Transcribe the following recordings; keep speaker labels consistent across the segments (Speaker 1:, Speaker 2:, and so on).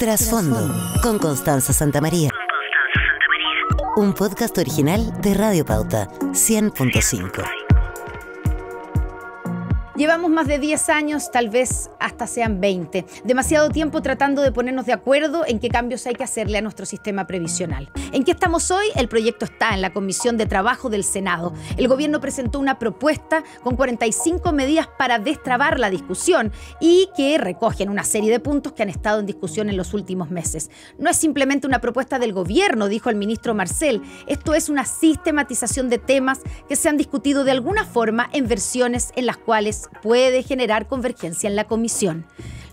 Speaker 1: Trasfondo con Constanza Santamaría. Un podcast original de Radio Pauta 100.5. Llevamos más de 10 años, tal vez hasta sean 20, demasiado tiempo tratando de ponernos de acuerdo en qué cambios hay que hacerle a nuestro sistema previsional. ¿En qué estamos hoy? El proyecto está en la Comisión de Trabajo del Senado. El gobierno presentó una propuesta con 45 medidas para destrabar la discusión y que recogen una serie de puntos que han estado en discusión en los últimos meses. No es simplemente una propuesta del gobierno, dijo el ministro Marcel. Esto es una sistematización de temas que se han discutido de alguna forma en versiones en las cuales puede generar convergencia en la comisión.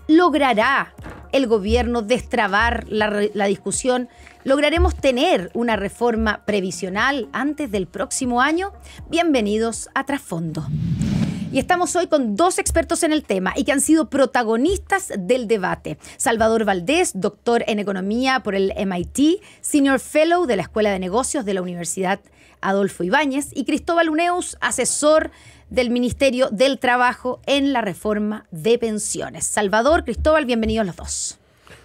Speaker 1: ¿Logrará el gobierno destrabar la, discusión? ¿Lograremos tener una reforma previsional antes del próximo año? Bienvenidos a Trasfondo. Y estamos hoy con dos expertos en el tema y que han sido protagonistas del debate. Salvador Valdés, doctor en economía por el MIT, senior fellow de la Escuela de Negocios de la Universidad Adolfo Ibáñez, y Cristóbal Uneus, asesor del Ministerio del Trabajo en la reforma de pensiones. Salvador, Cristóbal, bienvenidos los dos.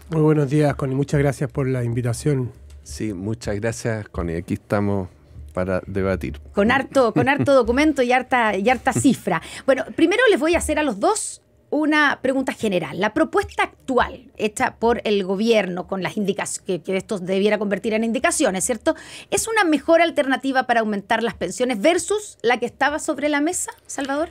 Speaker 2: Muy buenos días, Connie. Muchas gracias por la invitación. Sí, muchas gracias, Connie.
Speaker 3: Aquí estamos para debatir.
Speaker 1: Con harto, con harto documento y harta, y harta cifra. Bueno, primero les voy a hacer a los dos una pregunta general. La propuesta actual hecha por el gobierno con las indicaciones, que, esto debiera convertir en indicaciones, ¿cierto? ¿Es una mejor alternativa para aumentar las pensiones versus la que estaba sobre la mesa, Salvador?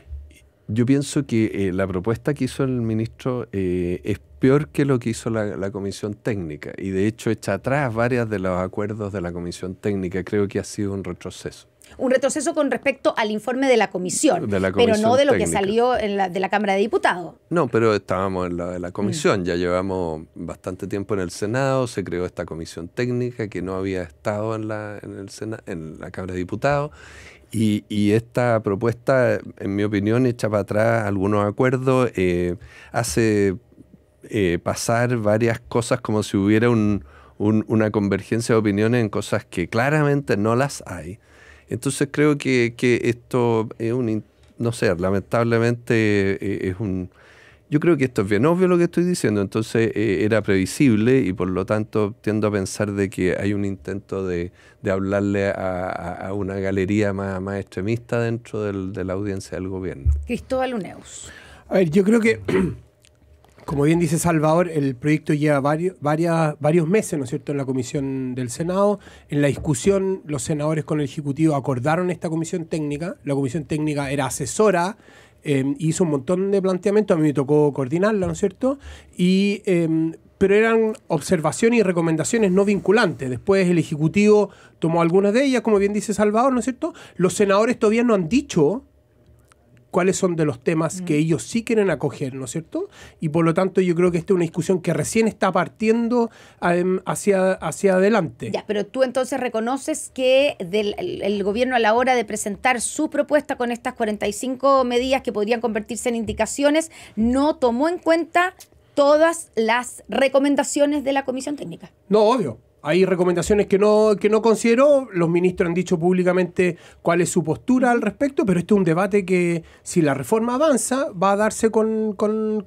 Speaker 3: Yo pienso que eh, la propuesta que hizo el ministro eh, es peor que lo que hizo la, comisión técnica y de hecho echa atrás varias de los acuerdos de la comisión técnica. Creo que ha sido un retroceso
Speaker 1: un retroceso con respecto al informe de la comisión, pero no de lo que salió de la Cámara de Diputados.
Speaker 3: No, pero estábamos en la, mm. comisión, ya llevamos bastante tiempo en el Senado, se creó esta comisión técnica que no había estado en la, en la Cámara de Diputados y, esta propuesta, en mi opinión, echa para atrás algunos acuerdos, eh, hace eh, pasar varias cosas como si hubiera una convergencia de opiniones en cosas que claramente no las hay. Entonces creo que, esto es un, no sé, lamentablemente eh, es un... Yo creo que esto es bien obvio lo que estoy diciendo, entonces eh, era previsible y por lo tanto tiendo a pensar de que hay un intento de, hablarle a, una galería más, más extremista dentro del, de la audiencia del gobierno.
Speaker 1: Cristóbal Uneus.
Speaker 2: A ver, yo creo que Como bien dice Salvador, el proyecto lleva varios, varios meses, ¿no es cierto?, en la comisión del Senado. En la discusión, los senadores con el Ejecutivo acordaron esta comisión técnica. La comisión técnica era asesora eh, hizo un montón de planteamientos, a mí me tocó coordinarla, ¿no es cierto? Y, em, pero eran observaciones y recomendaciones no vinculantes. Después el Ejecutivo tomó algunas de ellas, como bien dice Salvador, ¿no es cierto? Los senadores todavía no han dicho cuáles son de los temas que mm. ellos sí quieren acoger, ¿no es cierto? Y por lo tanto yo creo que esta es una discusión que recién está partiendo em, hacia, hacia adelante. Ya,
Speaker 1: pero tú entonces reconoces que el, gobierno a la hora de presentar su propuesta con estas 45 medidas que podrían convertirse en indicaciones, no tomó en cuenta todas las recomendaciones de la comisión técnica.
Speaker 2: No, obvio hay recomendaciones que no, que no consideró, los ministros han dicho públicamente cuál es su postura al respecto, pero este es un debate que si la reforma avanza va a darse con,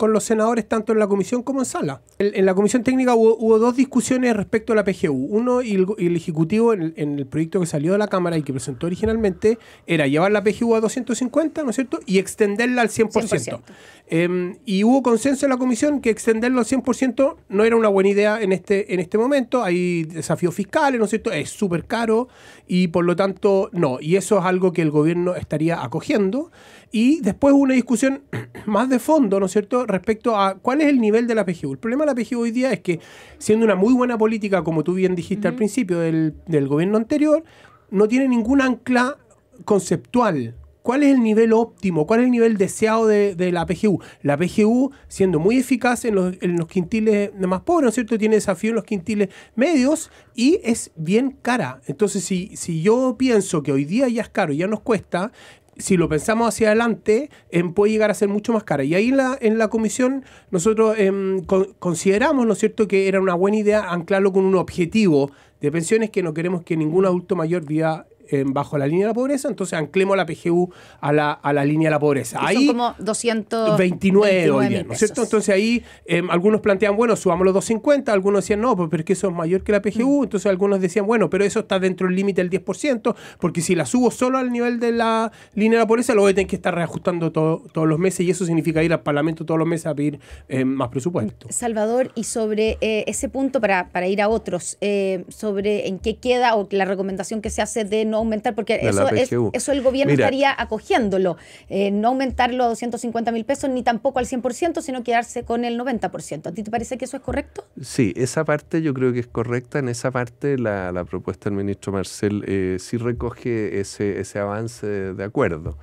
Speaker 2: los senadores tanto en la comisión como en sala. En, la comisión técnica hubo, dos discusiones respecto a la PGU. Uno, y el, Ejecutivo en, el proyecto que salió de la Cámara y que presentó originalmente, era llevar la PGU a 250, ¿no es cierto?, y extenderla al 100%. Em, y hubo consenso en la comisión que extenderlo al 100% no era una buena idea en este, en este momento. Hay desafíos fiscales, ¿no es cierto? Es súper caro y por lo tanto no. Y eso es algo que el gobierno estaría acogiendo. Y después una discusión más de fondo, ¿no es cierto?, respecto a cuál es el nivel de la PGU. El problema de la PGU hoy día es que, siendo una muy buena política, como tú bien dijiste al principio del, del gobierno anterior, no tiene ningún ancla conceptual ¿Cuál es el nivel óptimo? ¿Cuál es el nivel deseado de, la PGU? La PGU, siendo muy eficaz en los, quintiles más pobres, ¿no es cierto? Tiene desafío en los quintiles medios y es bien cara. Entonces, si, si yo pienso que hoy día ya es caro, ya nos cuesta, si lo pensamos hacia adelante, em, puede llegar a ser mucho más cara. Y ahí en la comisión nosotros em, consideramos, ¿no es cierto?, que era una buena idea anclarlo con un objetivo de pensiones que no queremos que ningún adulto mayor viva bajo la línea de la pobreza, entonces anclemos la PGU a la, línea de la pobreza. Son ahí, como
Speaker 1: 229 ¿no es cierto?
Speaker 2: Entonces ahí em, algunos plantean, bueno, subamos los 250, algunos decían, no, pero es que eso es mayor que la PGU, mm. entonces algunos decían, bueno, pero eso está dentro del límite del 10%, porque si la subo solo al nivel de la línea de la pobreza, luego tienen que estar reajustando todos los meses y eso significa ir al Parlamento todos los meses a pedir em, más presupuesto.
Speaker 1: Salvador, y sobre eh, ese punto, para, para ir a otros, eh, sobre en qué queda o la recomendación que se hace de no no aumentar, porque eso, el gobierno estaría acogiéndolo, eh, no aumentarlo a 250 mil pesos ni tampoco al 100%, sino quedarse con el 90%. ¿A ti te parece que eso es correcto?
Speaker 3: Sí, esa parte yo creo que es correcta. En esa parte la, propuesta del ministro Marcel eh, sí recoge ese, ese avance de acuerdo.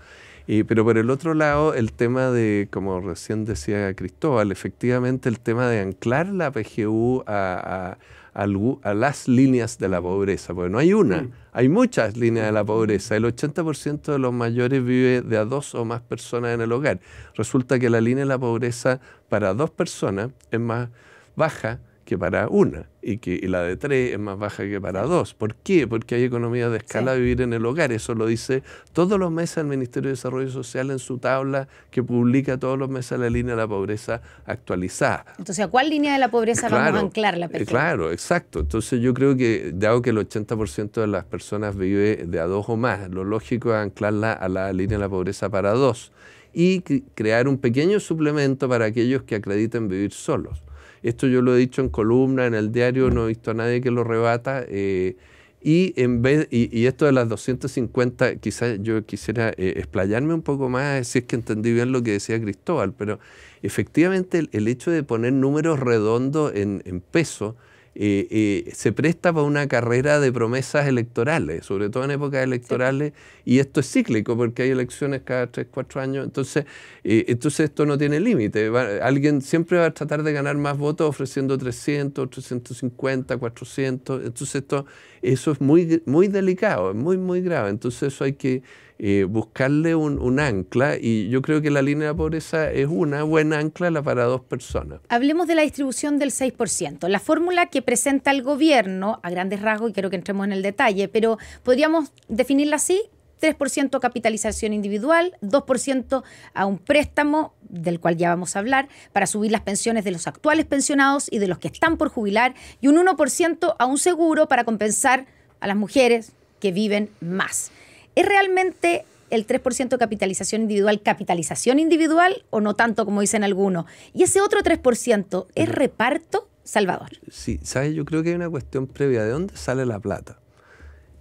Speaker 3: Eh, pero por el otro lado, el tema de, como recién decía Cristóbal, efectivamente el tema de anclar la PGU a a las líneas de la pobreza, porque no hay una, mm. hay muchas líneas de la pobreza. El 80% de los mayores vive de a dos o más personas en el hogar. Resulta que la línea de la pobreza para dos personas es más baja que para una y que la de tres es más baja que para dos. ¿Por qué? Porque hay economía de escala vivir en el hogar. Eso lo dice todos los meses el Ministerio de Desarrollo Social en su tabla que publica todos los meses la línea de la pobreza actualizada.
Speaker 1: Entonces, ¿a cuál línea de la pobreza vamos a anclar la eh, persona?
Speaker 3: Claro, exacto. Entonces, yo creo que, dado que el 80% de las personas vive de a dos o más, lo lógico es anclarla a la línea de la pobreza para dos y crear un pequeño suplemento para aquellos que acrediten vivir solos esto yo lo he dicho en columna, en el diario, no he visto a nadie que lo rebata. Eh, y, en vez, y, esto de las 250, quizás yo quisiera eh, explayarme un poco más, si es que entendí bien lo que decía Cristóbal, pero efectivamente el, hecho de poner números redondos en, en peso, eh, eh, se presta para una carrera de promesas electorales, sobre todo en épocas electorales, y esto es cíclico porque hay elecciones cada 3, 4 años, entonces, eh, entonces esto no tiene límite. alguien siempre va a tratar de ganar más votos ofreciendo 300, 350, 400, entonces esto, eso es muy, muy delicado, es muy, muy grave, entonces eso hay que eh, buscarle un, ancla y yo creo que la línea de pobreza es una buena ancla para dos personas.
Speaker 1: Hablemos de la distribución del 6%. La fórmula que presenta el gobierno, a grandes rasgos, y creo que entremos en el detalle, pero podríamos definirla así, 3% capitalización individual, 2% a un préstamo, del cual ya vamos a hablar, para subir las pensiones de los actuales pensionados y de los que están por jubilar, y un 1% a un seguro para compensar a las mujeres que viven más. ¿Es realmente el 3% de capitalización individual capitalización individual o no tanto como dicen algunos? Y ese otro 3% es mm. reparto, Salvador.
Speaker 3: Sí, ¿sabes? Yo creo que hay una cuestión previa. ¿De dónde sale la plata?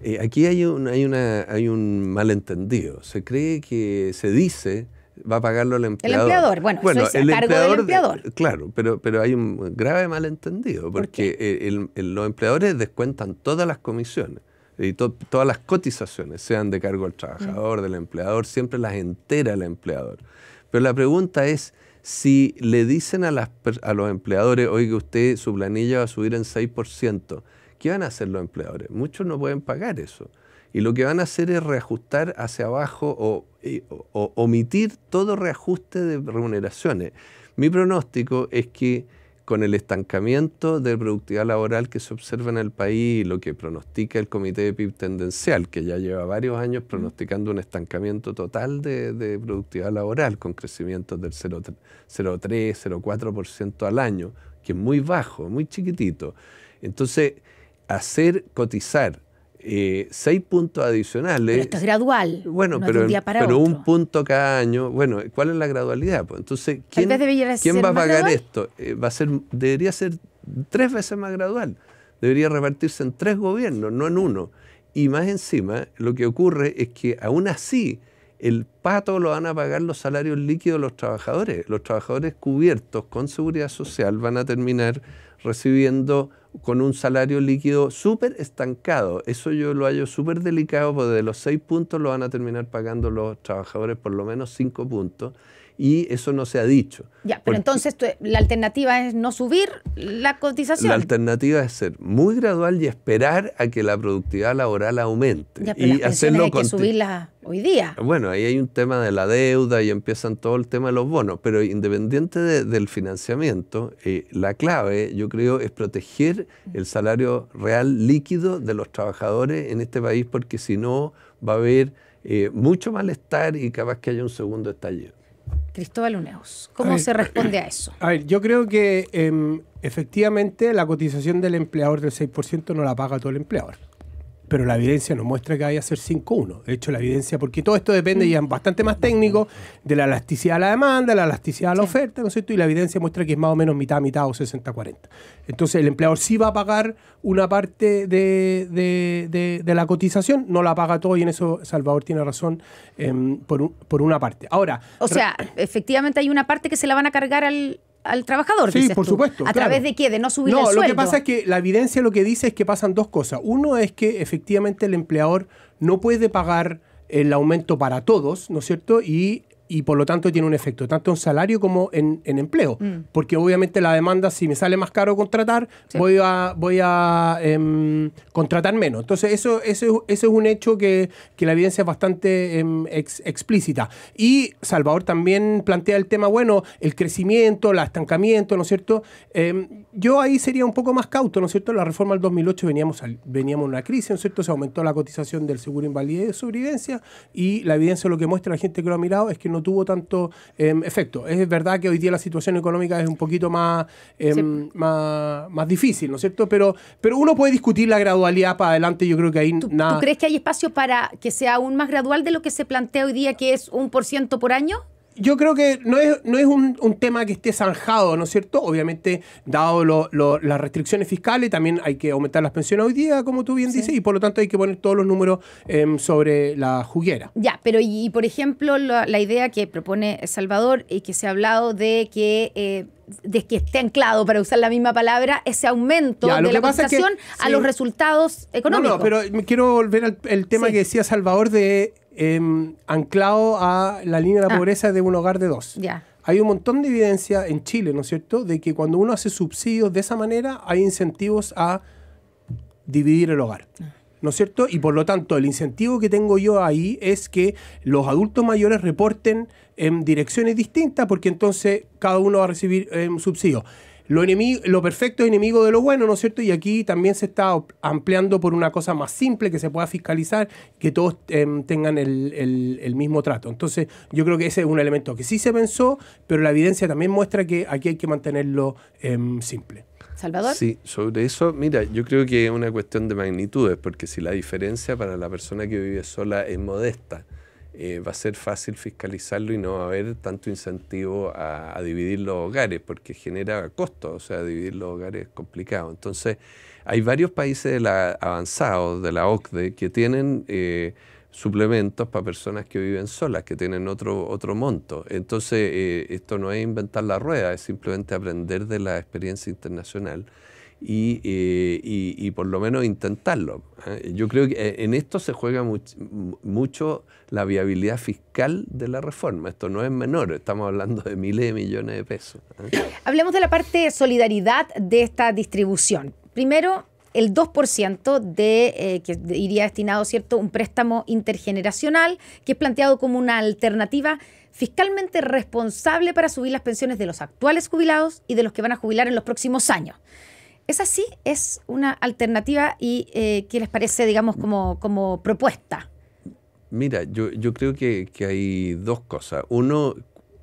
Speaker 3: Eh, aquí hay un, hay, una, hay un malentendido. Se cree que se dice va a pagarlo el empleador. El empleador, bueno, eso es el del empleador. Claro, pero, pero hay un grave malentendido, porque los empleadores descuentan todas las comisiones y todas las cotizaciones, sean de cargo del trabajador, mm. del empleador, siempre las entera el empleador. Pero la pregunta es si le dicen a, los empleadores, oiga usted, su planilla va a subir en 6%, ¿qué van a hacer los empleadores? Muchos no pueden pagar eso. Y lo que van a hacer es reajustar hacia abajo o omitir todo reajuste de remuneraciones. Mi pronóstico es que con el estancamiento de productividad laboral que se observa en el país lo que pronostica el Comité de PIB Tendencial, que ya lleva varios años pronosticando un estancamiento total de, productividad laboral con crecimientos del 0,3, 0,4% al año, que es muy bajo, muy chiquitito. Entonces, hacer cotizar eh, seis puntos adicionales. Pero esto
Speaker 1: es gradual. Bueno, pero, un,
Speaker 3: un punto cada año. Bueno, ¿cuál es la gradualidad? Pues entonces, ¿quién, va a pagar esto? Eh, va a ser, debería ser tres veces más gradual. Debería repartirse en tres gobiernos, no en uno. Y más encima, lo que ocurre es que aún así el pato lo van a pagar los salarios líquidos de los trabajadores. Los trabajadores cubiertos con seguridad social van a terminar recibiendo con un salario líquido súper estancado. Eso yo lo hallo súper delicado, porque de los seis puntos lo van a terminar pagando los trabajadores por lo menos cinco puntos y eso no se ha dicho. Ya, pero entonces
Speaker 1: la alternativa es no subir la cotización. La
Speaker 3: alternativa es ser muy gradual y esperar a que la productividad laboral aumente. Ya, pero y las hacerlo hay que
Speaker 1: subirla hoy día.
Speaker 3: Bueno, ahí hay un tema de la deuda y empiezan todo el tema de los bonos, pero independiente del financiamiento, eh, la clave yo creo es proteger el salario real líquido de los trabajadores en este país porque si no va a haber eh, mucho malestar y capaz que haya un segundo estallido.
Speaker 1: Cristóbal Uneus. ¿Cómo se responde a eso?
Speaker 2: A ver, yo creo que em, efectivamente la cotización del empleador del 6% no la paga todo el empleador pero la evidencia nos muestra que hay a ser 5-1. De hecho, la evidencia, porque todo esto depende y es bastante más técnico de la elasticidad de la demanda, la elasticidad de la oferta, ¿no es cierto? Y la evidencia muestra que es más o menos mitad, mitad o 60-40. Entonces, el empleador sí va a pagar una parte de, la cotización, no la paga todo, y en eso Salvador tiene razón em, por, por, una parte. Ahora. O sea,
Speaker 1: efectivamente hay una parte que se la van a cargar al al trabajador. Sí, por supuesto. ¿A través de qué? De no subir el sueldo. No, lo que pasa es
Speaker 2: que la evidencia lo que dice es que pasan dos cosas. Uno es que efectivamente el empleador no puede pagar el aumento para todos, ¿no es cierto? Y y por lo tanto tiene un efecto tanto en salario como en, empleo. Mm. Porque obviamente la demanda, si me sale más caro contratar, voy a, voy a em, contratar menos. Entonces, eso, eso, eso es un hecho que, la evidencia es bastante em, explícita. Y Salvador también plantea el tema, bueno, el crecimiento, el estancamiento, ¿no es cierto? Em, yo ahí sería un poco más cauto, ¿no es cierto? La reforma del 2008 veníamos, al, veníamos en una crisis, ¿no es cierto? Se aumentó la cotización del seguro invalidez de sobrevivencia y la evidencia lo que muestra la gente que lo ha mirado es que no tuvo tanto em, efecto. Es verdad que hoy día la situación económica es un poquito em, más, más, difícil, ¿no es cierto? Pero, pero uno puede discutir la gradualidad para adelante, yo creo que ahí nada... ¿Tú crees
Speaker 1: que hay espacio para que sea aún más gradual de lo que se plantea hoy día, que es un por ciento por año? yo
Speaker 2: creo que no es, no es un, tema que esté zanjado, ¿no es cierto? Obviamente, dado lo, lo, las restricciones fiscales, también hay que aumentar las pensiones hoy día, como tú bien dices, y por lo tanto hay que poner todos los números em, sobre la juguera.
Speaker 1: Ya, pero y, por ejemplo, la, idea que propone Salvador y que se ha hablado de que... Eh, de que esté anclado, para usar la misma palabra, ese aumento de la cotización a los resultados económicos. No, no, pero
Speaker 2: quiero volver al el tema que decía Salvador de Em, anclado a la línea de la ah. pobreza de un hogar de dos. Ya. Hay un montón de evidencia en Chile, ¿no es cierto?, de que cuando uno hace subsidios de esa manera, hay incentivos a dividir el hogar. Ah. ¿no es cierto? Y por lo tanto, el incentivo que tengo yo ahí es que los adultos mayores reporten en em, direcciones distintas, porque entonces cada uno va a recibir un em, subsidio. Lo, enemigo, lo perfecto es enemigo de lo bueno, ¿no es cierto? Y aquí también se está ampliando por una cosa más simple que se pueda fiscalizar, que todos em, tengan el, mismo trato. Entonces, yo creo que ese es un elemento que sí se pensó, pero la evidencia también muestra que aquí hay que mantenerlo em, simple.
Speaker 1: Salvador. Sí,
Speaker 3: sobre eso, mira, yo creo que es una cuestión de magnitudes, porque si la diferencia para la persona que vive sola es modesta, eh, va a ser fácil fiscalizarlo y no va a haber tanto incentivo a, dividir los hogares, porque genera costos, o sea, dividir los hogares es complicado. Entonces, hay varios países la, avanzados de la OCDE que tienen eh, suplementos para personas que viven solas, que tienen otro, otro monto. Entonces, eh, esto no es inventar la rueda, es simplemente aprender de la experiencia internacional. Eh, y, por lo menos intentarlo. ¿eh? Yo creo que eh, en esto se juega mucho la viabilidad fiscal de la reforma. Esto no es menor, estamos hablando de miles de millones de pesos.
Speaker 1: Hablemos de la parte de solidaridad de esta distribución. Primero, el 2% de, que iría destinado, ¿cierto?, un préstamo intergeneracional, que es planteado como una alternativa fiscalmente responsable para subir las pensiones de los actuales jubilados y de los que van a jubilar en los próximos años. Esa sí es una alternativa y eh, ¿qué les parece, digamos, como, como propuesta?
Speaker 3: Mira, yo, creo que, que, hay dos cosas. Uno,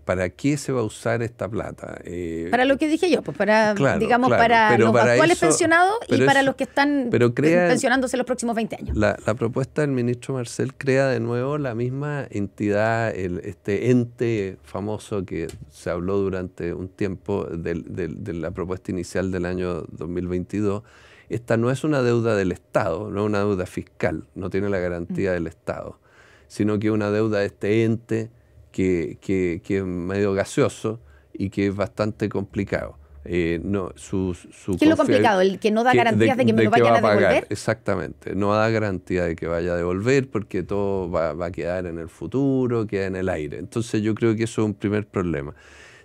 Speaker 3: ¿para qué se va a usar esta plata? Eh, para
Speaker 1: lo que dije yo, pues para, digamos, para los actuales pensionados y para los que están pensionándose los próximos 20 años.
Speaker 3: La, propuesta del ministro Marcel crea de nuevo la misma entidad, este ente famoso que se habló durante un tiempo de, la propuesta inicial del año 2022. Esta no es una deuda del Estado, no es una deuda fiscal, no tiene la garantía mm. del Estado, sino que una deuda de este ente que, que, es medio gaseoso y que es bastante complicado. Eh, no, su, su ¿Qué es lo complicado? ¿El que no da garantías de, que me lo vayan a devolver? Exactamente, no da garantía de que vaya a devolver porque todo va, a quedar en el futuro, queda en el aire. Entonces yo creo que eso es un primer problema.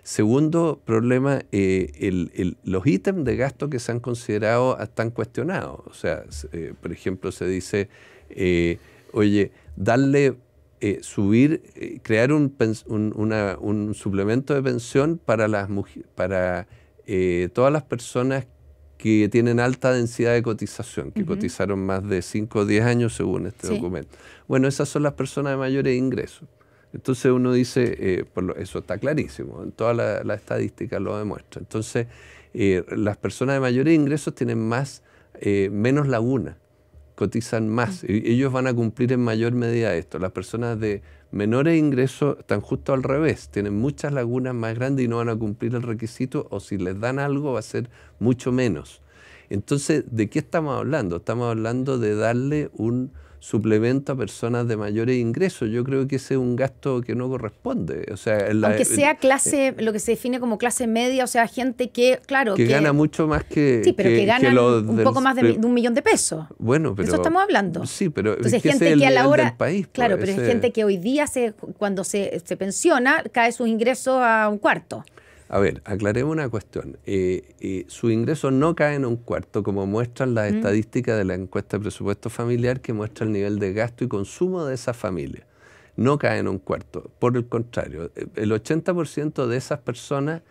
Speaker 3: Segundo problema, eh, el, el, los ítems de gasto que se han considerado están cuestionados. O sea, eh, por ejemplo, se dice, oye, darle eh, subir, eh, crear un, suplemento de pensión para, las, para eh, todas las personas que tienen alta densidad de cotización, que cotizaron más de 5 o 10 años según este documento. Bueno, esas son las personas de mayores ingresos. Entonces uno dice, por eso está clarísimo, en todas las la estadística lo demuestra. Entonces, las personas de mayores ingresos tienen más, menos lagunas cotizan más. Y ellos van a cumplir en mayor medida esto. Las personas de menores ingresos están justo al revés, tienen muchas lagunas más grandes y no van a cumplir el requisito o si les dan algo va a ser mucho menos. Entonces, ¿de qué estamos hablando? Estamos hablando de darle un Suplementa a personas de mayores ingresos. Yo creo que ese es un gasto que no corresponde. O sea, Aunque sea eh, clase,
Speaker 1: eh, lo que se define como clase media, o sea, gente que, claro. gana
Speaker 3: mucho más que. Sí, pero que, gana un poco más de, un
Speaker 1: millón de pesos.
Speaker 3: Bueno, pero. De eso estamos hablando. Sí, pero. es gente que a la hora. País, pues, claro, pero es gente que
Speaker 1: hoy día, se, cuando se, pensiona, cae su ingreso a un cuarto.
Speaker 3: A ver, aclaremos una cuestión. Eh, eh, su ingreso no cae en un cuarto, como muestran las mm. estadísticas de la encuesta de presupuesto familiar que muestra el nivel de gasto y consumo de esas familias. No cae en un cuarto. Por el contrario, eh, el 80% de esas personas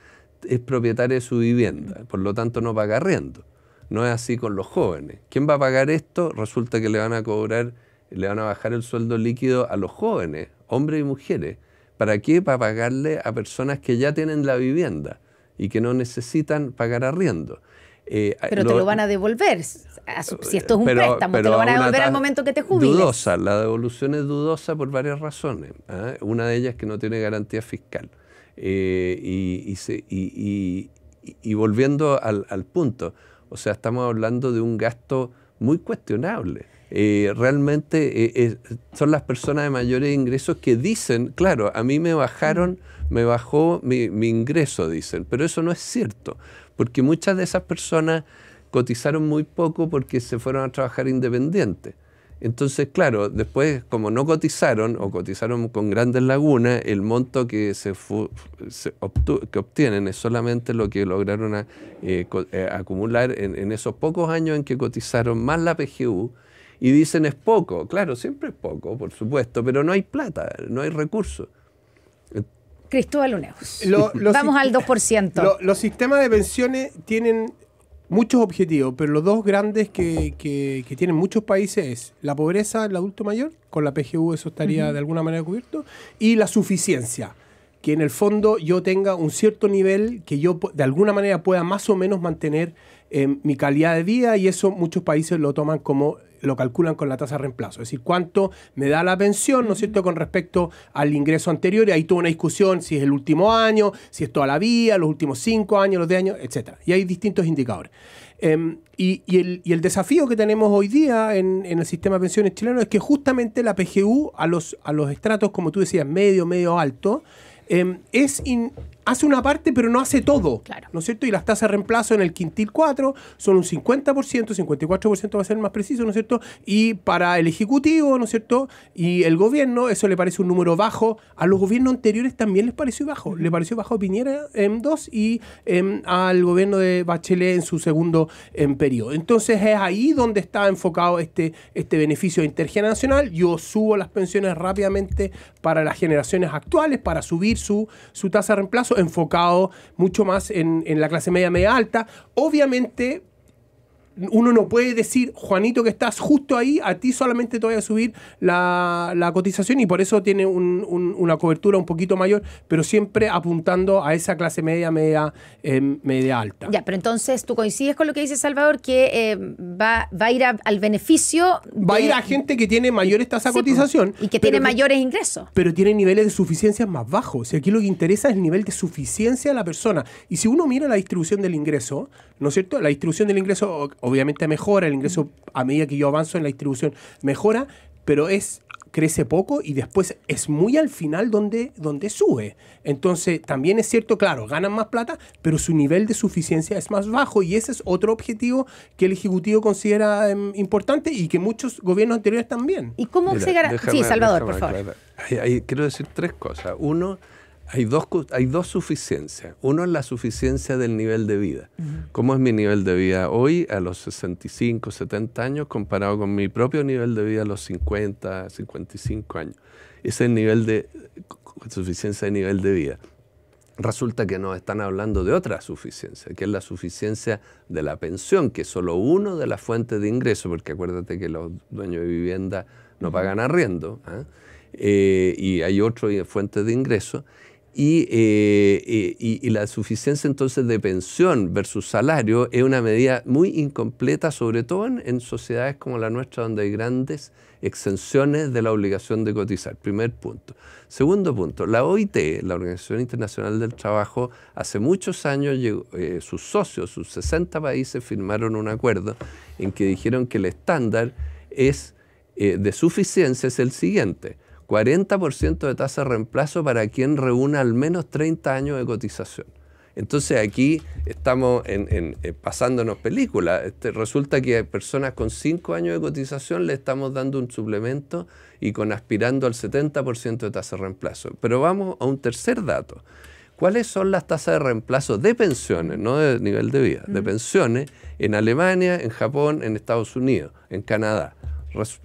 Speaker 3: es propietaria de su vivienda, por lo tanto no paga arriendo. No es así con los jóvenes. ¿Quién va a pagar esto? Resulta que le van a cobrar, le van a bajar el sueldo líquido a los jóvenes, hombres y mujeres ¿Para qué? Para pagarle a personas que ya tienen la vivienda y que no necesitan pagar arriendo. Eh, pero te lo van a
Speaker 1: devolver. Si esto es un préstamo, te lo van a devolver al momento que te jubiles. Dudosa,
Speaker 3: la devolución es dudosa por varias razones. ¿ah? Una de ellas es que no tiene garantía fiscal. Eh, y, volviendo al, al punto, o sea, estamos hablando de un gasto muy cuestionable. Eh, realmente eh, eh, son las personas de mayores ingresos que dicen, claro, a mí me bajaron, me bajó mi, ingreso, dicen, pero eso no es cierto, porque muchas de esas personas cotizaron muy poco porque se fueron a trabajar independientes. Entonces, claro, después, como no cotizaron o cotizaron con grandes lagunas, el monto que, se, obtienen es solamente lo que lograron acumular en, en, esos pocos años en que cotizaron más la PGU y dicen es poco, claro, siempre
Speaker 2: es poco, por supuesto, pero no hay plata, no hay recursos.
Speaker 1: Cristóbal Uneus. Vamos al 2%.
Speaker 2: los sistemas de pensiones tienen muchos objetivos, pero los dos grandes que, tienen muchos países es la pobreza del adulto mayor, con la PGU eso estaría de alguna manera cubierto, y la suficiencia, que en el fondo yo tenga un cierto nivel que yo de alguna manera pueda más o menos mantener eh, mi calidad de vida y eso muchos países lo toman como lo calculan con la tasa de reemplazo. Es decir, cuánto me da la pensión, ¿no es cierto?, con respecto al ingreso anterior. Y ahí tuvo una discusión si es el último año, si es toda la vida, los últimos cinco años, los de años, etc. Y hay distintos indicadores. Em, y, el, desafío que tenemos hoy día en, el sistema de pensiones chileno es que justamente la PGU a los, a los estratos, como tú decías, medio, medio alto, em, es hace una parte, pero no hace todo. ¿No es cierto? Y las tasas de reemplazo en el quintil 4 son un 50%, 54% va a ser más preciso, ¿no es cierto? Y para el Ejecutivo, ¿no es cierto? Y el gobierno, eso le parece un número bajo. A los gobiernos anteriores también les pareció bajo. Le pareció bajo a Piñera en 2 y em, al gobierno de Bachelet en su segundo em, periodo. Entonces es ahí donde está enfocado este, este beneficio intergeneracional. Yo subo las pensiones rápidamente para las generaciones actuales, para subir su, su tasa de reemplazo enfocado mucho más en, la clase media, media alta. Obviamente uno no puede decir, Juanito, que estás justo ahí, a ti solamente te voy a subir la, cotización y por eso tiene una cobertura un poquito mayor, pero siempre apuntando a esa clase media, media, eh, media alta.
Speaker 1: Ya, pero entonces tú coincides con lo que dice Salvador, que eh, va, va, a ir al beneficio. Va a ir a
Speaker 2: gente que tiene mayores tasas de cotización. Y que tiene
Speaker 1: mayores ingresos.
Speaker 2: Pero tiene niveles de suficiencia más bajos. Y aquí lo que interesa es el nivel de suficiencia de la persona. Y si uno mira la distribución del ingreso, ¿no es cierto? La distribución del ingreso obviamente mejora, el ingreso a medida que yo avanzo en la distribución mejora, pero es crece poco y después es muy al final donde, donde sube. Entonces, también es cierto, claro, ganan más plata, pero su nivel de suficiencia es más bajo y ese es otro objetivo que el Ejecutivo considera em, importante y que muchos gobiernos anteriores también. ¿Y cómo
Speaker 3: se garantiza? Sí, Salvador, por favor. quiero decir tres cosas. Uno, hay dos, hay dos suficiencias. Uno es la suficiencia del nivel de vida. ¿Cómo es mi nivel de vida hoy a los 65, 70 años comparado con mi propio nivel de vida a los 50, 55 años? Ese nivel de suficiencia de nivel de vida. Resulta que nos están hablando de otra suficiencia, que es la suficiencia de la pensión, que es solo uno de las fuentes de ingreso, porque acuérdate que los dueños de vivienda no pagan arriendo, ¿ah? eh, y hay otras fuentes de ingreso. Eh, y, la suficiencia entonces de pensión versus salario es una medida muy incompleta, sobre todo en, sociedades como la nuestra, donde hay grandes exenciones de la obligación de cotizar. Primer punto. Segundo punto, la OIT, la Organización Internacional del Trabajo, hace muchos años eh, sus socios, sus 60 países, firmaron un acuerdo en que dijeron que el estándar es, eh, de suficiencia es el siguiente 40% de tasa de reemplazo para quien reúna al menos 30 años de cotización. Entonces aquí estamos en, eh, pasándonos películas. Este, resulta que a personas con 5 años de cotización le estamos dando un suplemento y con aspirando al 70% de tasa de reemplazo. Pero vamos a un tercer dato. ¿Cuáles son las tasas de reemplazo de pensiones, no de nivel de vida, de pensiones en Alemania, en Japón, en Estados Unidos, en Canadá?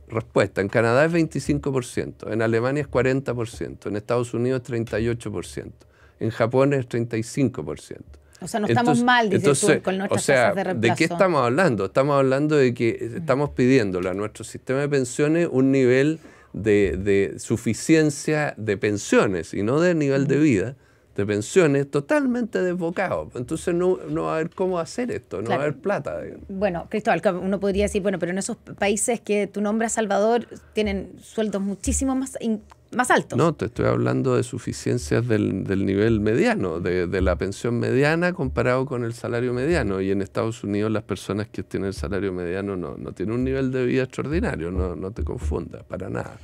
Speaker 3: respuesta, en Canadá es 25%, en Alemania es 40%, en Estados Unidos 38%, en Japón es 35%.
Speaker 1: O sea, no estamos mal, dice con nuestras o de reemplazo. ¿De qué estamos
Speaker 3: hablando? Estamos hablando de que estamos pidiéndole a nuestro sistema de pensiones un nivel de, de suficiencia de pensiones y no de nivel de vida de pensiones totalmente desbocado. Entonces no, va a haber cómo hacer esto, no va a haber plata.
Speaker 1: Bueno, Cristóbal, uno podría decir, bueno, pero en esos países que tú nombras, Salvador, tienen sueldos muchísimo más, más altos.
Speaker 3: No, te estoy hablando de suficiencias del, nivel mediano, de, la pensión mediana comparado con el salario mediano. Y en Estados Unidos las personas que tienen el salario mediano no, no tienen un nivel de vida extraordinario, no, no te confundas, para nada.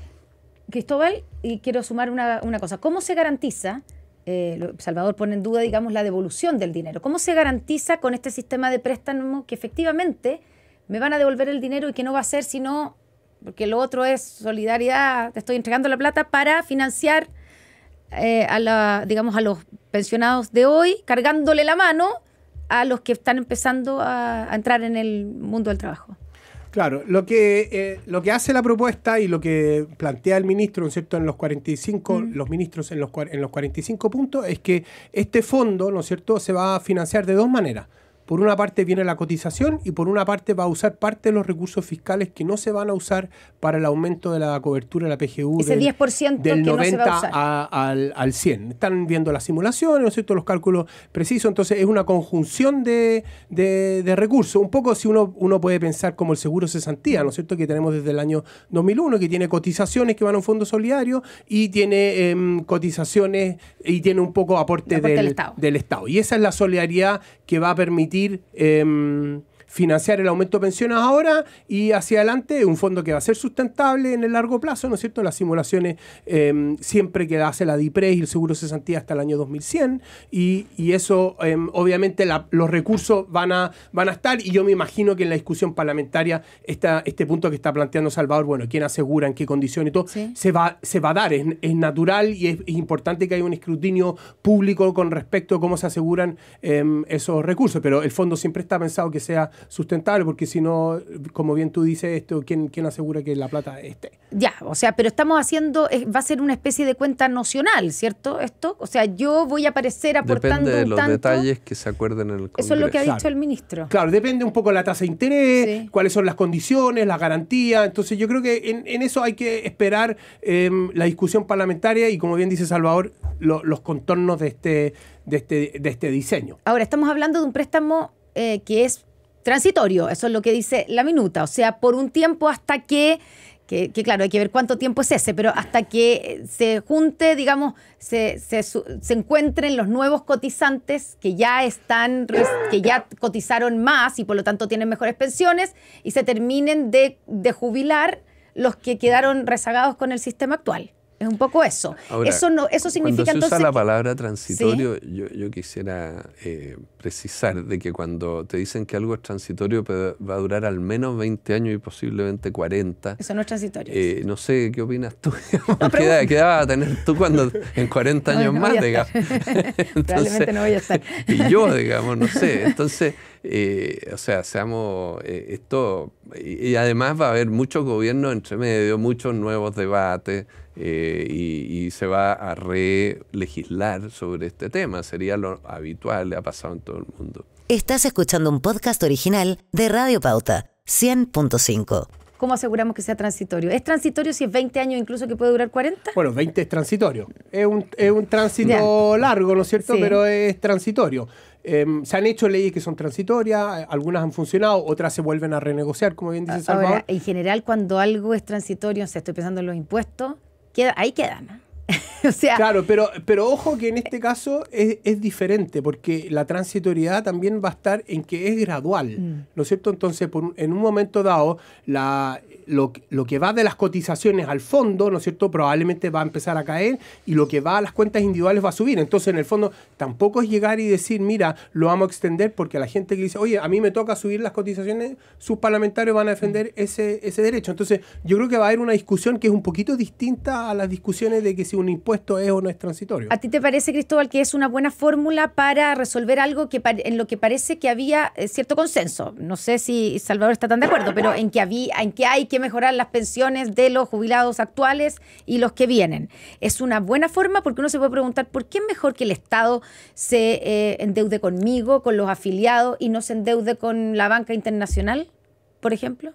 Speaker 1: Cristóbal, y quiero sumar una, una cosa, ¿cómo se garantiza? Eh, Salvador pone en duda, digamos, la devolución del dinero. ¿Cómo se garantiza con este sistema de préstamo que efectivamente me van a devolver el dinero y que no va a ser sino, porque lo otro es solidaridad, te estoy entregando la plata para financiar eh, a, la, digamos, a los pensionados de hoy, cargándole la mano a los que están empezando a entrar en el mundo del trabajo?
Speaker 2: Claro, lo que, eh, lo que hace la propuesta y lo que plantea el ministro, ¿no es cierto?, en los 45, los ministros en los, en los 45 puntos, es que este fondo, ¿no es cierto?, se va a financiar de dos maneras. Por una parte viene la cotización y por una parte va a usar parte de los recursos fiscales que no se van a usar para el aumento de la cobertura de la PGU. Ese del,
Speaker 1: 10% del 90
Speaker 2: al, 100. Están viendo las simulaciones, ¿no es cierto? Los cálculos precisos. Entonces es una conjunción de, recursos. Un poco si uno, uno puede pensar como el seguro cesantía, ¿no es cierto? Que tenemos desde el año 2001, que tiene cotizaciones que van a un fondo solidario y tiene em, cotizaciones y tiene un poco aporte, del, del Estado. Y esa es la solidaridad que va a permitir permitir em, financiar el aumento de pensiones ahora y hacia adelante un fondo que va a ser sustentable en el largo plazo, ¿no es cierto? Las simulaciones em, siempre que hace la DIPRES y el Seguro sesantía hasta el año 2100 y, eso em, obviamente los recursos van a, van a estar y yo me imagino que en la discusión parlamentaria está este punto que está planteando Salvador, bueno, quién asegura, en qué condición y todo, se, va, se va a dar, es, natural y es, importante que haya un escrutinio público con respecto a cómo se aseguran em, esos recursos, pero el fondo siempre está pensado que sea sustentable, porque si no, como bien tú dices esto, ¿quién, ¿quién, asegura que la plata esté?
Speaker 1: Ya, o sea, pero estamos haciendo, va a ser una especie de cuenta nocional, ¿cierto? Esto, o sea, yo voy a aparecer aportando depende de los detalles
Speaker 3: que se
Speaker 2: acuerden en el Congreso. Eso es lo que ha dicho el ministro. Claro, depende un poco la tasa de interés, cuáles son las condiciones, las garantías, entonces yo creo que en, eso hay que esperar em, la discusión parlamentaria y como bien dice Salvador, los contornos de este, este, de este diseño.
Speaker 1: Ahora, estamos hablando de un préstamo eh, que es transitorio, eso es lo que dice la minuta, o sea, por un tiempo hasta que, que, claro, hay que ver cuánto tiempo es ese, pero hasta que se junte, digamos, se, se, se, encuentren los nuevos cotizantes que ya están, que ya cotizaron más y por lo tanto tienen mejores pensiones y se terminen de jubilar los que quedaron rezagados con el sistema actual. Es un poco eso. eso, no, eso significa cuando se usa la
Speaker 3: palabra transitorio, yo, quisiera eh, precisar de que cuando te dicen que algo es transitorio va a durar al menos 20 años y posiblemente 40. Eso
Speaker 1: no es transitorio. Eh,
Speaker 3: no sé, ¿qué opinas tú? ¿Qué, edad, vas a tener tú cuando en 40 años más, digamos?
Speaker 1: y yo, digamos, no sé.
Speaker 3: Entonces eh, o sea, seamos eh, esto. Y, además va a haber muchos gobiernos entre medio, muchos nuevos debates eh, y, se va a re-legislar sobre este tema. Sería lo habitual, le ha pasado en todo el mundo.
Speaker 1: Estás escuchando un podcast original de Radio Pauta 100.5. ¿Cómo aseguramos que sea transitorio? ¿Es transitorio si es 20 años incluso que puede durar 40?
Speaker 2: Bueno, 20 es transitorio.
Speaker 1: Es un, es un tránsito
Speaker 2: largo, ¿no es cierto? Pero es transitorio. Em, se han hecho leyes que son transitorias, algunas han funcionado, otras se vuelven a renegociar, como bien dice Ahora,
Speaker 1: en general, cuando algo es transitorio, se sea, estoy pensando en los impuestos, queda, ahí quedan.
Speaker 2: claro, pero, pero ojo que en este caso es, diferente, porque la transitoriedad también va a estar en que es gradual, mm. ¿no es cierto? Entonces, en un momento dado, la, lo, que va de las cotizaciones al fondo, ¿no es cierto?, probablemente va a empezar a caer y lo que va a las cuentas individuales va a subir. Entonces, en el fondo, tampoco es llegar y decir, mira, lo vamos a extender, porque la gente que dice, oye, a mí me toca subir las cotizaciones, sus parlamentarios van a defender mm. ese, ese derecho. Entonces, yo creo que va a haber una discusión que es un poquito distinta a las discusiones de que si un impuesto es o no es transitorio. ¿A
Speaker 1: ti te parece, Cristóbal, que es una buena fórmula para resolver algo que en lo que parece que había eh, cierto consenso? No sé si Salvador está tan de acuerdo, pero en que, había, en que hay que mejorar las pensiones de los jubilados actuales y los que vienen. Es una buena forma porque uno se puede preguntar por qué es mejor que el Estado se eh, endeude conmigo, con los afiliados y no se endeude con la banca internacional, por ejemplo.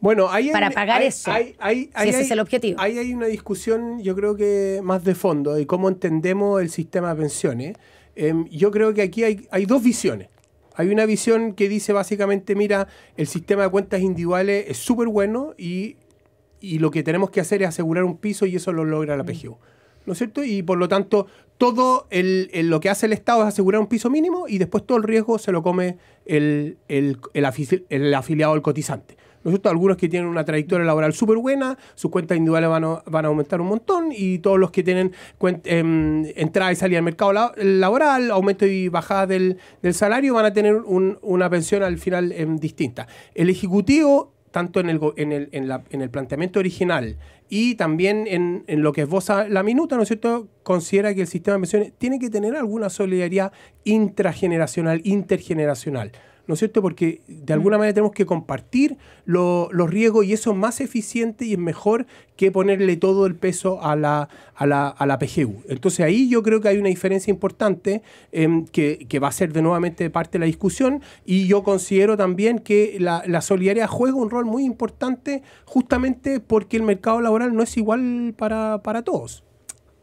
Speaker 1: Bueno, ahí hay, para pagar eso. si ese es el objetivo. Ahí
Speaker 2: hay una discusión, yo creo que más de fondo, de cómo entendemos el sistema de pensiones. Em, yo creo que aquí hay, dos visiones. Hay una visión que dice básicamente, mira, el sistema de cuentas individuales es súper bueno y, lo que tenemos que hacer es asegurar un piso y eso lo logra la mm. PGU. ¿no es cierto? Y por lo tanto, todo lo que hace el Estado es asegurar un piso mínimo y después todo el riesgo se lo come el, afiliado, el afiliado, cotizante algunos que tienen una trayectoria laboral súper buena, sus cuentas individuales van a, aumentar un montón y todos los que tienen em, entrada y salida al mercado laboral, aumento y bajada del, salario, van a tener una pensión al final em, distinta. El ejecutivo tanto en el, planteamiento original y también en, lo que es a la minuta, ¿no cierto?, considera que el sistema de pensiones tiene que tener alguna solidaridad intrageneracional, intergeneracional. ¿no es cierto? Porque de alguna mm. manera tenemos que compartir los riesgos y eso es más eficiente y es mejor que ponerle todo el peso a la, a la, PGU. Entonces ahí yo creo que hay una diferencia importante em, que, que, va a ser de nuevamente parte de la discusión y yo considero también que la, solidaridad juega un rol muy importante justamente porque el mercado laboral
Speaker 1: no es igual para, para todos.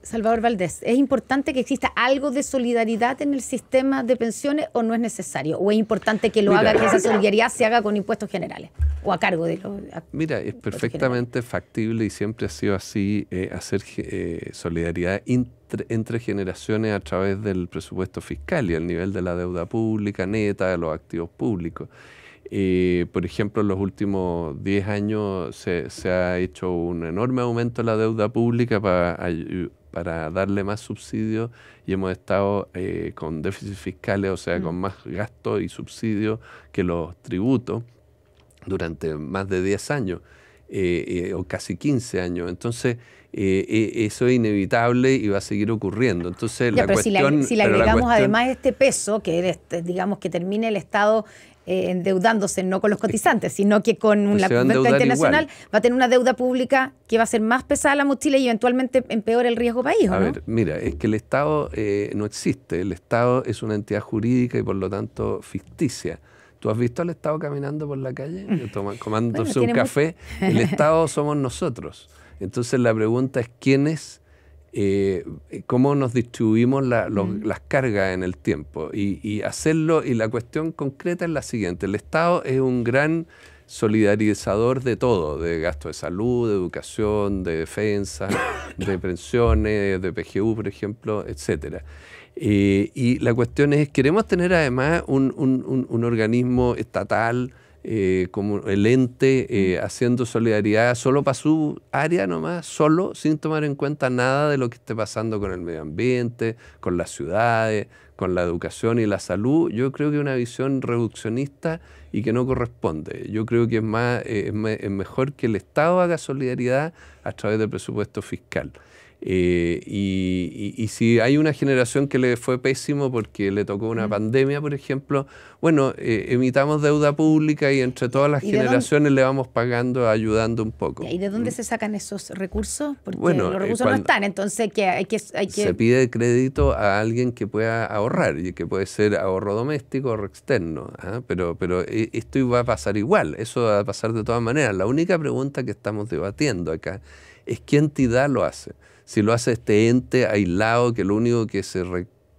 Speaker 1: Salvador Valdés, ¿es importante que exista algo de solidaridad en el sistema de pensiones o no es necesario? ¿O es importante que lo que esa solidaridad se haga con impuestos generales o a cargo de los...
Speaker 3: Mira, es perfectamente factible y siempre ha sido así eh, hacer eh, solidaridad entre, generaciones a través del presupuesto fiscal y al nivel de la deuda pública neta, de los activos públicos. Eh, por ejemplo, en los últimos 10 años se, se ha hecho un enorme aumento en la deuda pública para para darle más subsidios y hemos estado eh, con déficits fiscales, o sea, con mm. más gastos y subsidios que los tributos durante más de 10 años. Eh, eh, o casi 15 años. Entonces, eso es inevitable y va a seguir ocurriendo. Entonces, pero si le, agregamos además
Speaker 1: este peso, que este, digamos que termine el Estado eh, endeudándose no con los cotizantes, sino que con pues la Comunidad internacional va a tener una deuda pública que va a ser más pesada la mochila y eventualmente empeora el riesgo país. a ver,
Speaker 3: mira, es que el Estado eh, no existe, el Estado es una entidad jurídica y por lo tanto ficticia. ¿Tú has visto al Estado caminando por la calle, mm. eh, comándose un café? El Estado somos nosotros. Entonces la pregunta es quién es eh, cómo nos distribuimos mm. las cargas en el tiempo y, hacerlo. Y la cuestión concreta es la siguiente: el Estado es un gran solidarizador de todo, de gasto de salud, de educación, de defensa, de pensiones, de PGU, por ejemplo, etcétera. Eh, y la cuestión es, queremos tener además un organismo estatal eh, como el ente eh, mm. haciendo solidaridad solo para su área nomás, solo sin tomar en cuenta nada de lo que esté pasando con el medio ambiente, con las ciudades, con la educación y la salud, yo creo que es una visión reduccionista y que no corresponde. Yo creo que es, más, eh, es mejor que el Estado haga solidaridad a través del presupuesto fiscal. Eh, y, si hay una generación que le fue pésimo porque le tocó una pandemia, por ejemplo, bueno, eh, emitamos deuda pública y entre todas las generaciones le vamos pagando, ayudando un poco.
Speaker 1: ¿Y de dónde mm. se sacan esos recursos? Porque los eh, recursos no están, entonces hay, que, Se
Speaker 3: pide crédito a alguien que pueda ahorrar, y que puede ser ahorro doméstico o externo, ¿ah? pero esto va a pasar igual, eso va a pasar de todas maneras. La única pregunta que estamos debatiendo acá es qué entidad lo hace si lo hace este ente aislado que lo único que se,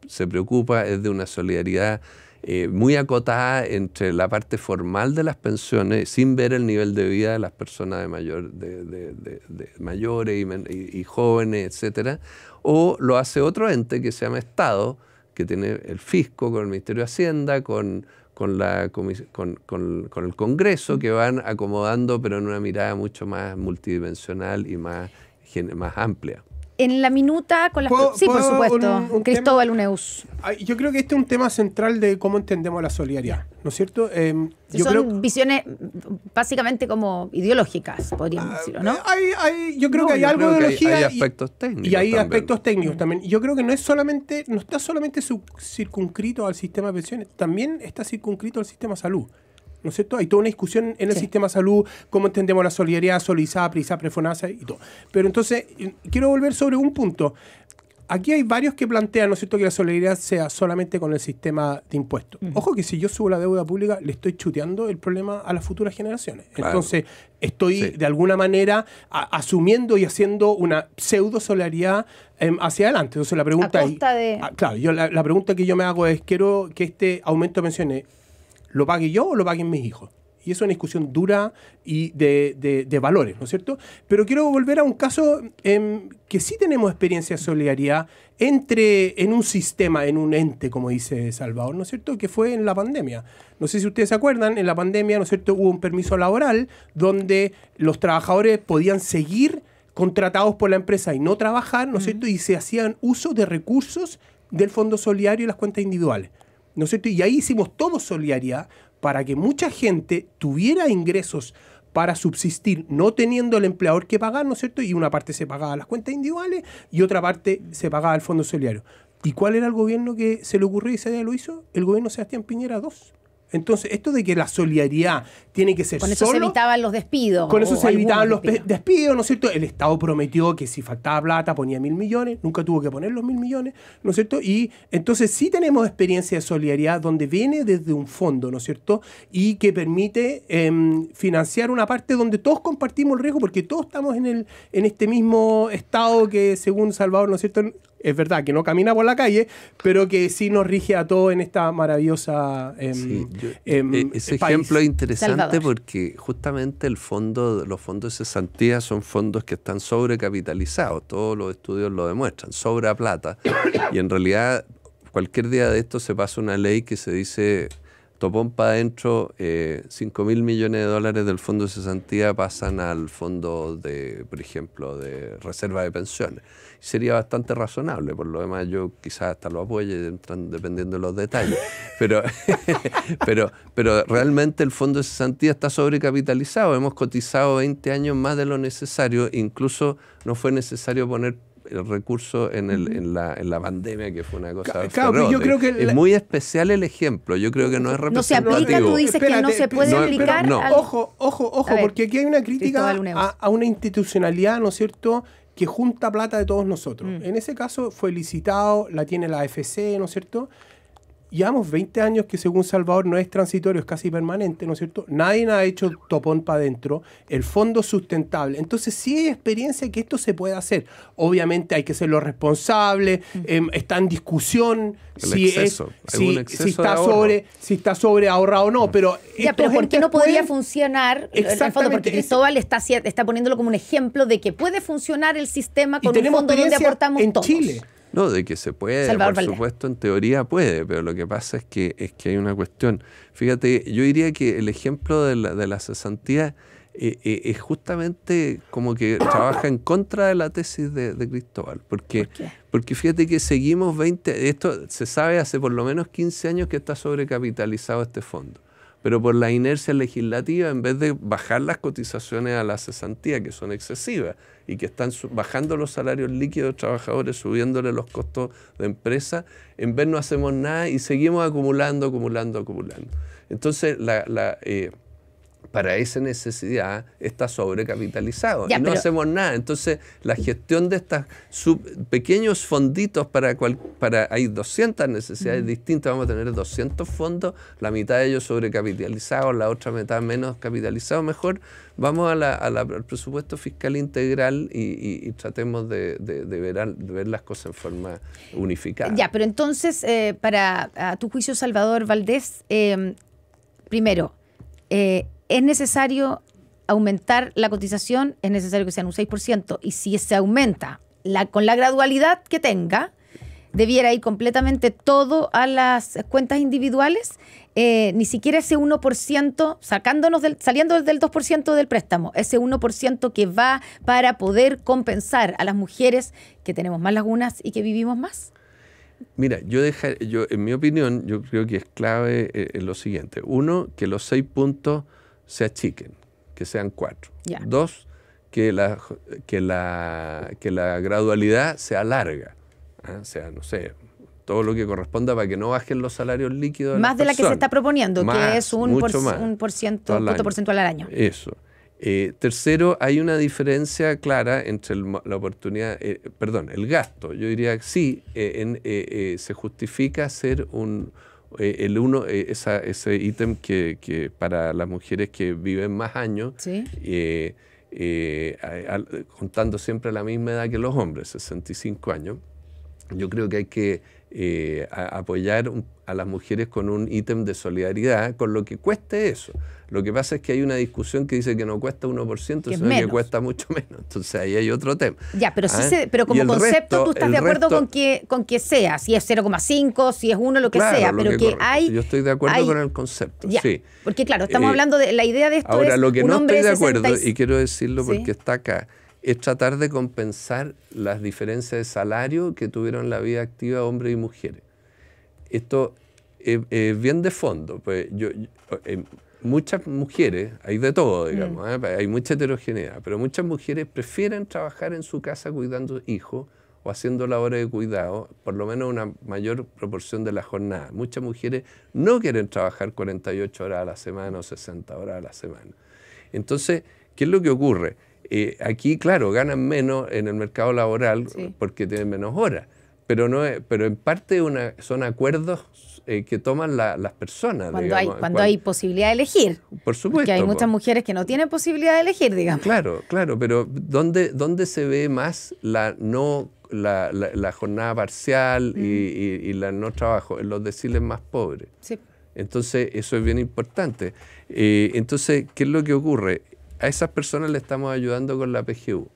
Speaker 3: se preocupa es de una solidaridad eh, muy acotada entre la parte formal de las pensiones sin ver el nivel de vida de las personas de mayor, de, mayores y, jóvenes, etcétera O lo hace otro ente que se llama Estado, que tiene el fisco con el Ministerio de Hacienda, con, con, la, con el Congreso, que van acomodando, pero en una mirada mucho más multidimensional y más, más amplia
Speaker 1: en la minuta con las... Sí, por supuesto, Cristóbal Uneus.
Speaker 2: Yo creo que este es un tema central de cómo entendemos la solidaridad, ¿no es cierto? Em, son
Speaker 1: visiones básicamente como ideológicas, podríamos ah, decirlo, ¿no? Hay, hay, yo creo que hay algo de ideología... Y hay aspectos técnicos mm.
Speaker 2: también. Yo creo que no es solamente, no está solamente circunscrito al sistema de pensiones, también está circunscrito al sistema de salud. ¿no Hay toda una discusión en el sistema de salud, cómo entendemos la solidaridad, solidizada prisa, Prefonasa y todo. Pero entonces, quiero volver sobre un punto. Aquí hay varios que plantean, ¿no es que la solidaridad sea solamente con el sistema de impuestos. Ojo que si yo subo la deuda pública, le estoy chuteando el problema a las futuras generaciones. Entonces, estoy de alguna manera asumiendo y haciendo una pseudo solidaridad em, hacia adelante. Entonces la pregunta... Ah, claro, yo, la, pregunta que yo me hago es, quiero que este aumento de pensiones ¿Lo pague yo o lo paguen mis hijos? Y eso es una discusión dura y de, de, valores, ¿no es cierto? Pero quiero volver a un caso en em, que sí tenemos experiencia de solidaridad entre, en un sistema, en un ente, como dice Salvador, ¿no es cierto? Que fue en la pandemia. No sé si ustedes se acuerdan, en la pandemia, ¿no es cierto? Hubo un permiso laboral donde los trabajadores podían seguir contratados por la empresa y no trabajar, ¿no es cierto? Y se hacían uso de recursos del Fondo Solidario y las cuentas individuales. ¿no es cierto? Y ahí hicimos todo solidaridad para que mucha gente tuviera ingresos para subsistir, no teniendo el empleador que pagar, ¿no es cierto? Y una parte se pagaba las cuentas individuales y otra parte se pagaba el fondo solidario. ¿Y cuál era el gobierno que se le ocurrió y día lo hizo? El gobierno Sebastián Piñera II. Entonces, esto de que la solidaridad tiene que ser Con eso se
Speaker 1: evitaban los despidos. Con eso oh, se evitaban los
Speaker 2: despidos. ¿no es cierto? El Estado prometió que si faltaba plata ponía mil millones, nunca tuvo que poner los mil millones, ¿no es cierto? Y entonces sí tenemos experiencia de solidaridad donde viene desde un fondo, ¿no es cierto? Y que permite em, financiar una parte donde todos compartimos el riesgo porque todos estamos en, el, en este mismo estado que según Salvador, ¿no es cierto? es verdad que no camina por la calle, pero que sí nos rige a todos en esta maravillosa. Em, em, eh, ese ejemplo es interesante
Speaker 3: porque justamente el fondo, los fondos de cesantía son fondos que están sobrecapitalizados, todos los estudios lo demuestran, sobra plata. y en realidad, cualquier día de esto se pasa una ley que se dice topón para adentro, eh, 5 mil millones de dólares del fondo de cesantía pasan al fondo de, por ejemplo, de reserva de pensiones. Sería bastante razonable, por lo demás yo quizás hasta lo apoye dependiendo de los detalles, pero, pero, pero realmente el fondo de cesantía está sobrecapitalizado, hemos cotizado 20 años más de lo necesario, incluso no fue necesario poner recurso en, el, en, la, en la pandemia, que fue una cosa. ¿eh? es muy especial el ejemplo. Yo creo que no es representativo. No se aplica, tú dices
Speaker 1: que no se puede
Speaker 3: aplicar.
Speaker 2: Ojo, ojo, ojo, porque aquí hay una crítica a, una institucionalidad, ¿no es cierto? que junta plata de todos nosotros. Mm. En ese caso fue licitado, la tiene la AFC, ¿no es cierto? llevamos 20 años que según Salvador no es transitorio, es casi permanente, ¿no es cierto? Nadie ha hecho topón para adentro, el fondo sustentable. Entonces sí hay experiencia que esto se puede hacer. Obviamente hay que ser lo responsable em, está en discusión si, exceso. si, está sobre, si está sobre ahorrado o no, pero... Ya, pero ¿por qué no podría
Speaker 1: funcionar? el Fondo, porque Cristóbal está, está poniéndolo como un ejemplo de que puede funcionar el sistema con un fondo donde aportamos en Chile.
Speaker 3: No, de que se puede, por supuesto, en teoría puede, pero lo que pasa es que, es que hay una cuestión. Fíjate, yo diría que el ejemplo de la, de la cesantía eh, eh, es justamente como que trabaja en contra de la tesis de, Cristóbal, porque, porque fíjate que seguimos 20, esto se sabe hace por lo menos 15 años que está sobrecapitalizado este fondo pero por la inercia legislativa, en vez de bajar las cotizaciones a la cesantía, que son excesivas y que están bajando los salarios líquidos de los trabajadores, subiéndole los costos de empresa, en vez no hacemos nada y seguimos acumulando, acumulando, acumulando. Entonces, la, eh, para esa necesidad está sobrecapitalizado y no hacemos nada. Entonces, la gestión de estos pequeños fonditos para cual para hay 200 necesidades distintas, vamos a tener 200 fondos, la mitad de ellos sobrecapitalizados, la otra mitad menos capitalizados, mejor vamos a al presupuesto fiscal integral y, tratemos de, ver de, ver, las cosas en forma unificada. Ya,
Speaker 1: pero entonces, eh, para a tu juicio, Salvador Valdés, eh, primero, eh, es necesario aumentar la cotización, es necesario que sean un 6%, y si se aumenta con la gradualidad que tenga, debiera ir completamente todo a las cuentas individuales, eh, ni siquiera ese 1%, sacándonos del, saliendo del 2% del préstamo, ese 1% que va para poder compensar a las mujeres que tenemos más lagunas y que vivimos más.
Speaker 3: Mira, yo, yo en mi opinión, yo creo que es clave eh, lo siguiente. Uno, que los seis puntos se achiquen, que sean cuatro. Dos, que la, que, la, que la gradualidad sea larga. ¿ah? O sea, no sé, todo lo que corresponda para que no bajen los salarios líquidos. Más de, la, que se está
Speaker 1: proponiendo, que es un, por, un por ciento, punto porcentual al año.
Speaker 3: Eso. Eh, tercero, hay una diferencia clara entre la oportunidad, eh, perdón, el gasto. Yo diría que sí, eh, se justifica hacer un, eh, el uno, eh, ese ítem que, para las mujeres que viven más años, eh, contando siempre la misma edad que los hombres, 65 años, yo creo que hay que eh, apoyar a las mujeres con un ítem de solidaridad, con lo que cueste eso. Lo que pasa es que hay una discusión que dice que no cuesta 1%, que sino que cuesta mucho menos. Entonces ahí hay otro tema.
Speaker 1: Ya, pero, sí ah, se, pero como concepto tú estás de acuerdo con, que, con que sea, si es 0,5, si es 1, lo que sea, pero que, hay... Yo
Speaker 3: estoy de acuerdo con el concepto,
Speaker 1: Porque claro, estamos eh, hablando de la idea de esto. Ahora, lo que un no estoy de acuerdo, y quiero
Speaker 3: decirlo porque está acá, es tratar de compensar las diferencias de salario que tuvieron la vida activa hombres y mujeres. Esto es bien de fondo. Pues yo, eh, muchas mujeres, hay de todo, digamos, mm. ¿eh? hay mucha heterogeneidad, pero muchas mujeres prefieren trabajar en su casa cuidando hijos o haciendo labores de cuidado, por lo menos una mayor proporción de la jornada. Muchas mujeres no quieren trabajar 48 horas a la semana o 60 horas a la semana. Entonces, ¿qué es lo que ocurre? Eh, aquí, claro, ganan menos en el mercado laboral porque tienen menos horas, pero, no pero en parte una, son acuerdos eh, que toman las personas. Cuando, hay, cuando, hay
Speaker 1: posibilidad de elegir. Por supuesto. Que hay muchas mujeres que no tienen posibilidad de elegir, digamos.
Speaker 3: Claro, claro, pero ¿dónde, dónde se ve más la no la, jornada parcial y, la no trabajo? En los deciles más pobres. Entonces, eso es bien importante. Eh, entonces, ¿qué es lo que ocurre? a esas personas le estamos ayudando con la PGU.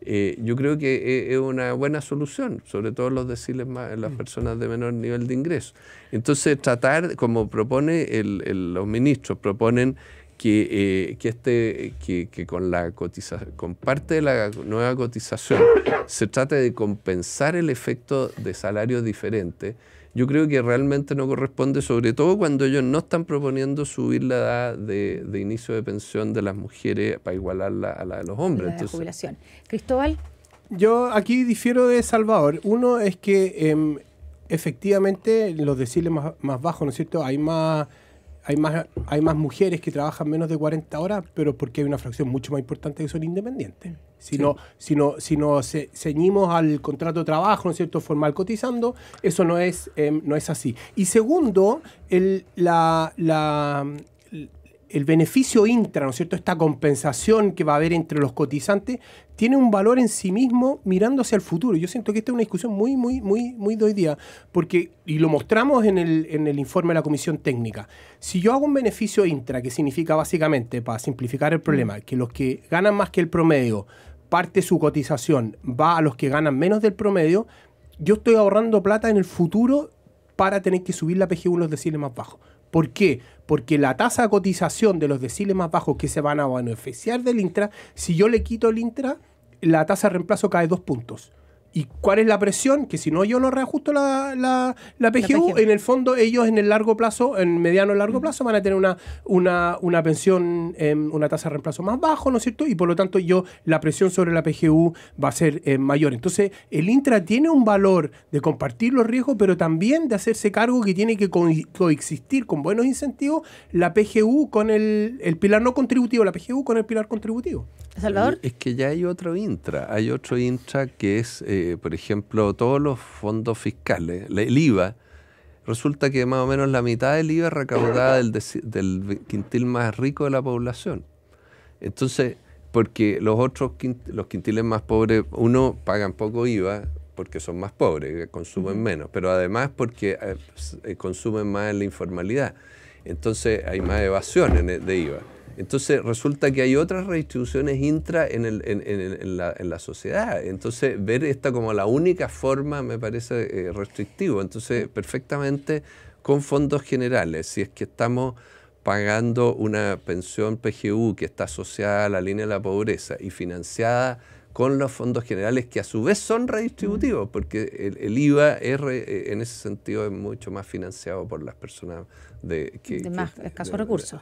Speaker 3: Eh, yo creo que e, es una buena solución, sobre todo los deciles más, las mm. personas de menor nivel de ingreso. Entonces, tratar, como propone los ministros, proponen que, eh, que, este, que, con, la cotiza, con parte de la nueva cotización se trate de compensar el efecto de salarios diferentes yo creo que realmente no corresponde, sobre todo cuando ellos no están proponiendo subir la edad de, inicio de pensión de las mujeres para igualarla a la de los hombres. La
Speaker 1: jubilación. Cristóbal.
Speaker 2: Yo aquí difiero de Salvador. Uno es que em, efectivamente los deciles más, más bajos, ¿no es cierto? Hay más hay más, hay más mujeres que trabajan menos de 40 horas, pero porque hay una fracción mucho más importante que son independientes. Si, no, si, ceñimos al contrato de trabajo, en cierto?, formal cotizando, eso no es, em, no es así. Y segundo, el, la, la el beneficio intra, ¿no es cierto? Esta compensación que va a haber entre los cotizantes tiene un valor en sí mismo mirando hacia el futuro. Yo siento que esta es una discusión muy, muy, muy, muy de hoy día, porque, y lo mostramos en el, informe de la Comisión Técnica, si yo hago un beneficio intra, que significa básicamente, para simplificar el problema, mm. que los que ganan más que el promedio, parte su cotización va a los que ganan menos del promedio, yo estoy ahorrando plata en el futuro para tener que subir la PGU en los deciles más bajos. ¿Por qué? Porque la tasa de cotización de los deciles más bajos que se van a beneficiar del Intra, si yo le quito el Intra, la tasa de reemplazo cae dos puntos. ¿Y cuál es la presión? Que si no yo no reajusto la, la, la, PGU, en el fondo ellos en el largo plazo, en mediano y largo plazo, van a tener una, una, pensión, em, una tasa de reemplazo más bajo, ¿no es cierto? Y por lo tanto yo, la presión sobre la PGU va a ser em, mayor. Entonces, el intra tiene un valor de compartir los riesgos, pero también de hacerse cargo que tiene que coexistir con buenos incentivos la PGU con el, pilar no contributivo, la PGU con el pilar contributivo. Salvador.
Speaker 3: Es que ya hay otro intra, hay otro intra que es... Eh, por ejemplo, todos los fondos fiscales, el IVA, resulta que más o menos la mitad del IVA es recaudada del, quintil más rico de la población. Entonces, porque los otros los quintiles más pobres, uno, pagan poco IVA porque son más pobres, consumen menos, pero además porque eh, eh, consumen más en la informalidad. Entonces hay más evasiones e, de IVA. Entonces resulta que hay otras redistribuciones intra en, la, sociedad. Entonces ver esta como la única forma me parece eh, restrictivo. Entonces perfectamente con fondos generales, si es que estamos pagando una pensión PGU que está asociada a la línea de la pobreza y financiada con los fondos generales que a su vez son redistributivos, mm. porque el, IVA es eh, en ese sentido es mucho más financiado por las personas de, que, más escasos recursos.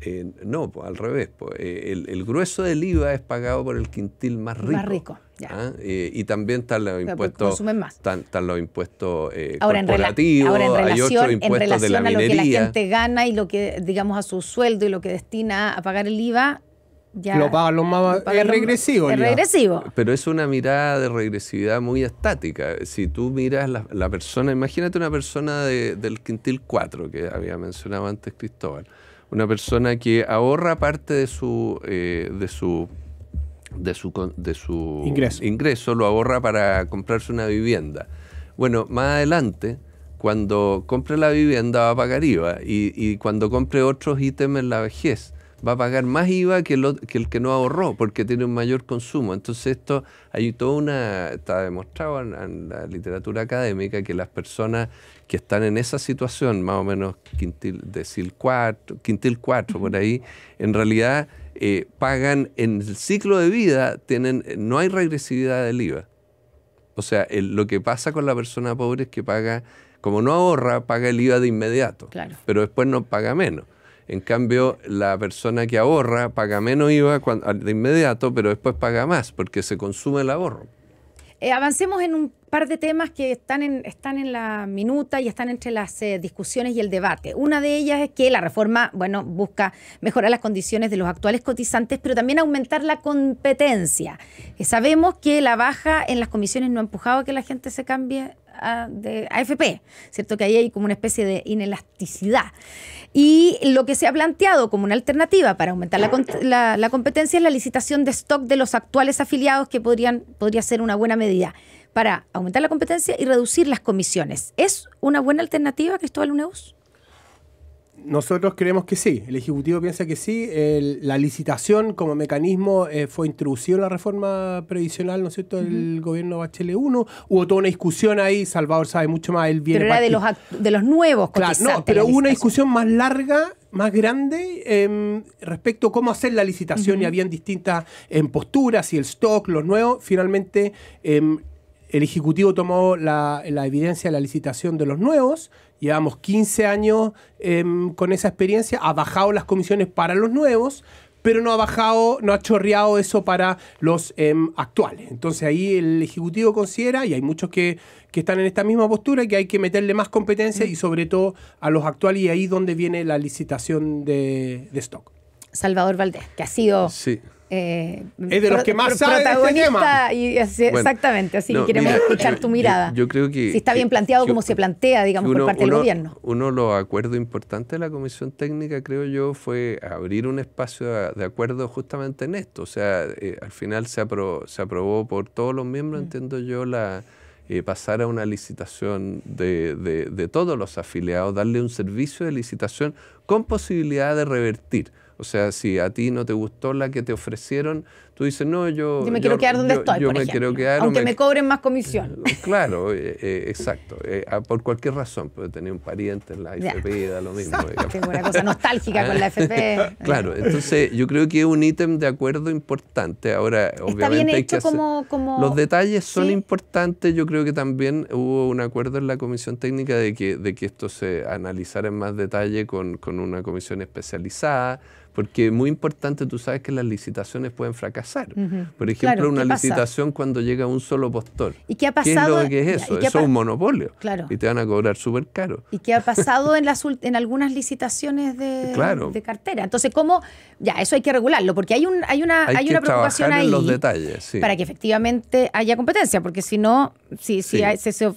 Speaker 3: Eh, no, al revés. Eh, el, grueso del IVA es pagado por el quintil más rico. ¿ah? Eh, y también están los pues, impuestos. Más. Están, los impuestos ahora corporativos,
Speaker 1: en ahora en relación, hay otros de la a lo que la gente gana y lo que, digamos, a su sueldo y lo que destina a pagar el IVA, ya, lo
Speaker 2: pagan los más. es regresivo. Es regresivo. Pero es una
Speaker 3: mirada de regresividad muy estática. Si tú miras la, persona, imagínate una persona de, del quintil 4 que había mencionado antes Cristóbal una persona que ahorra parte de su, eh, de su de su, de su ingreso. lo ahorra para comprarse una vivienda. Bueno, más adelante, cuando compre la vivienda va a pagar IVA y, y cuando compre otros ítems en la vejez va a pagar más IVA que, el que no ahorró, porque tiene un mayor consumo. Entonces esto, hay toda una, está demostrado en, la literatura académica que las personas que están en esa situación, más o menos quintil, cuatro, quintil 4 por ahí, en realidad eh, pagan en el ciclo de vida, tienen, no hay regresividad del IVA. O sea, lo que pasa con la persona pobre es que paga, como no ahorra, paga el IVA de inmediato, pero después no paga menos. En cambio, la persona que ahorra paga menos IVA de inmediato, pero después paga más porque se consume el ahorro.
Speaker 1: Eh, avancemos en un par de temas que están en, están en la minuta y están entre las eh, discusiones y el debate. Una de ellas es que la reforma, bueno, busca mejorar las condiciones de los actuales cotizantes, pero también aumentar la competencia. Eh, sabemos que la baja en las comisiones no ha empujado a que la gente se cambie de AFP, ¿cierto? Que ahí hay como una especie de inelasticidad. Y lo que se ha planteado como una alternativa para aumentar la, competencia es la licitación de stock de los actuales afiliados, que podrían, podría ser una buena medida para aumentar la competencia y reducir las comisiones. ¿Es una buena alternativa, que esto al Uneus?
Speaker 2: nosotros creemos que sí, el Ejecutivo piensa que sí, la licitación como mecanismo eh, fue introducido en la reforma previsional, ¿no es cierto?, del gobierno Bachelet 1, hubo toda una discusión ahí, Salvador sabe mucho más, el viene... Pero era de los,
Speaker 1: de los nuevos Claro, no, pero hubo una
Speaker 2: discusión más larga más grande em, respecto a cómo hacer la licitación y habían distintas en em, posturas y el stock, los nuevos, finalmente em, el Ejecutivo tomó la, la, evidencia de la licitación de los nuevos, Llevamos 15 años em, con esa experiencia, ha bajado las comisiones para los nuevos, pero no ha bajado, no ha chorreado eso para los em, actuales. Entonces ahí el Ejecutivo considera, y hay muchos que, están en esta misma postura, que hay que meterle más competencia mm. y sobre todo a los actuales, y ahí es donde viene la licitación de, de stock.
Speaker 1: Salvador Valdés, que ha sido sí. Eh, es de los que más sabe de este tema. Y, exactamente, así que queremos escuchar tu mirada. Yo,
Speaker 3: creo que. Si está bien planteado como se plantea, digamos, por parte del gobierno. Uno de los acuerdos importantes de la Comisión Técnica, creo yo, fue abrir un espacio de acuerdo justamente en esto. O sea, eh, al final se, se aprobó por todos los miembros, mm. entiendo yo, la. Eh, pasar a una licitación de, de, todos los afiliados, darle un servicio de licitación con posibilidad de revertir. O sea, si a ti no te gustó la que te ofrecieron, tú dices, no, yo... Yo me quiero quedar donde estoy. por ejemplo. Aunque me, cobren
Speaker 1: más comisión.
Speaker 3: Eh, claro, eh, eh, exacto. Ah, por cualquier razón, porque tenía un pariente en la AFP, lo mismo. Tengo una cosa nostálgica con la FP. claro, entonces yo creo que es un ítem de acuerdo importante. Ahora, obviamente... como, Los detalles son importantes. Yo creo que también hubo un acuerdo en la comisión técnica de que, de que esto se analizara en más detalle con, con una comisión especializada porque es muy importante, tú sabes que las licitaciones pueden fracasar.
Speaker 1: Por ejemplo, una licitación
Speaker 3: cuando llega un solo postor.
Speaker 1: ¿Y qué ha pasado? es eso? Eso es un
Speaker 3: monopolio. Claro. Y te van a cobrar súper caro.
Speaker 1: ¿Y qué ha pasado en, las, en algunas licitaciones de, de cartera? Entonces, ¿cómo? Ya, eso hay que regularlo, porque hay, un, hay una, hay, una preocupación ahí. Para que efectivamente haya competencia, porque si no, si, si,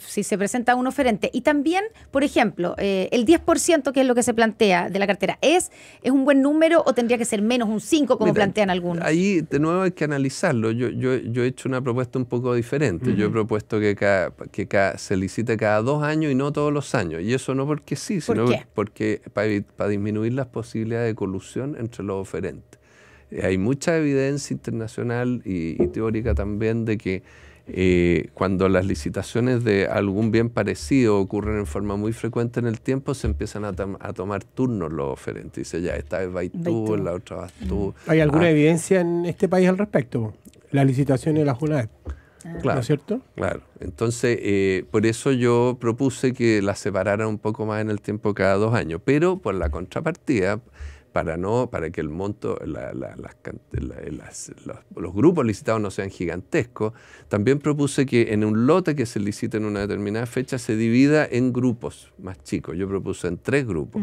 Speaker 1: si, se presenta un oferente. Y también, por ejemplo, eh, el 10%, que es lo que se plantea de la cartera, ¿es, es un buen número tendría que ser menos, un 5 como plantean algunos?
Speaker 3: Ahí de nuevo hay que analizarlo. Yo, yo, yo he hecho una propuesta un poco diferente. Yo he propuesto que, cada, que cada, se licite cada dos años y no todos los años. Y eso no porque sí, sino porque para, disminuir las posibilidades de colusión entre los oferentes. Eh, hay mucha evidencia internacional y teórica también de que eh, cuando las licitaciones de algún bien parecido ocurren en forma muy frecuente en el tiempo, se empiezan a, tomar turnos los oferentes. Dice, ya, esta vez vais tú, la otra vas tú. ¿Hay ah. alguna
Speaker 2: evidencia en este país al respecto? Las licitaciones de la Junaep, ah. Claro, ¿No es cierto?
Speaker 3: Claro. Entonces, eh, por eso yo propuse que las separaran un poco más en el tiempo cada dos años. Pero por la contrapartida, para, no, para que el monto, los grupos licitados no sean gigantescos, también propuse que en un lote que se licite en una determinada fecha se divida en grupos más chicos. Yo propuse en tres grupos.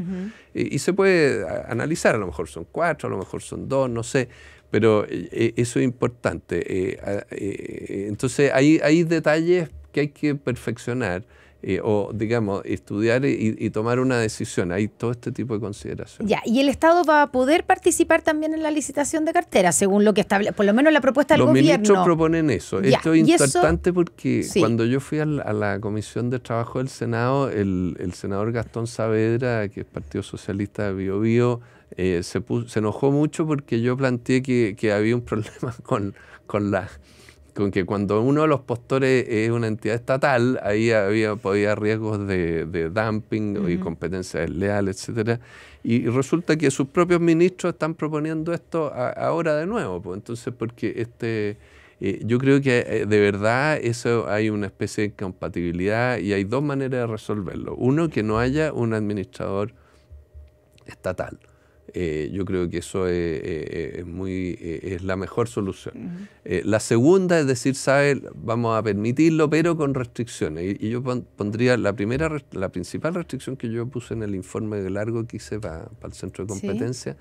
Speaker 3: y, se puede analizar, a lo mejor son cuatro, a lo mejor son dos, no sé. Pero eh, eh, eso es importante. Eh, entonces hay detalles que hay que perfeccionar eh, o digamos, estudiar y, tomar una decisión. Hay todo este tipo de consideraciones.
Speaker 1: Ya, y el Estado va a poder participar también en la licitación de cartera, según lo que establece, por lo menos la propuesta del gobierno. Los ministros
Speaker 3: proponen eso. Esto es importante porque cuando yo fui a la, Comisión de Trabajo del Senado, el, senador Gastón Saavedra, que es Partido Socialista de Bio, Bio eh, se, se enojó mucho porque yo planteé que, que había un problema con, con la con que cuando uno de los postores es una entidad estatal, ahí había, podía riesgos de, dumping y competencia desleal, etcétera. Y resulta que sus propios ministros están proponiendo esto ahora de nuevo. Pues. Entonces, porque este eh, yo creo que eh, de verdad eso hay una especie de incompatibilidad y hay dos maneras de resolverlo. Uno, que no haya un administrador estatal eh, yo creo que eso es, eh, eh, muy, es la mejor solución. la segunda es decir, sabe, vamos a permitirlo, pero con restricciones. Y, yo pondría la primera, la principal restricción que yo puse en el informe de largo que hice para, el centro de competencia,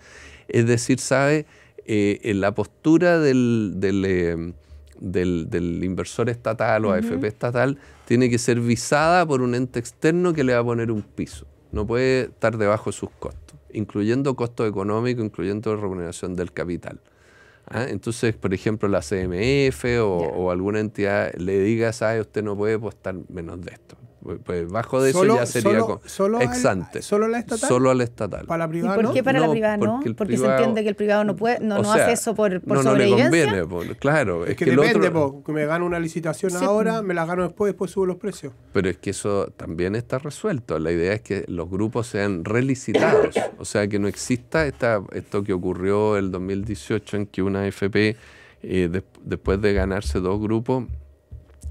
Speaker 3: es decir, sabe, la postura del, inversor estatal o AFP estatal tiene que ser visada por un ente externo que le va a poner un piso. No puede estar debajo de sus costos incluyendo costo económico, incluyendo remuneración del capital. ¿ah? Entonces, por ejemplo, la CMF o, alguna entidad le diga, sabe, usted no puede postar menos de esto. Pues, pues bajo de eso ya sería solo,
Speaker 2: solo
Speaker 1: Al,
Speaker 3: la estatal? Solo al estatal.
Speaker 2: ¿Para la privada? ¿Y por qué para la privada no?
Speaker 1: Porque, se entiende que el privado no puede, no, no hace eso por, por no, sobrevivencia. No
Speaker 3: le conviene, claro. Es, que, depende,
Speaker 2: otro, que me gano una licitación ahora, me la gano después, después subo los precios.
Speaker 3: Pero es que eso también está resuelto. La idea es que los grupos sean relicitados. o sea, que no exista esta, esto que ocurrió el 2018 en que una AFP eh, después de ganarse dos grupos,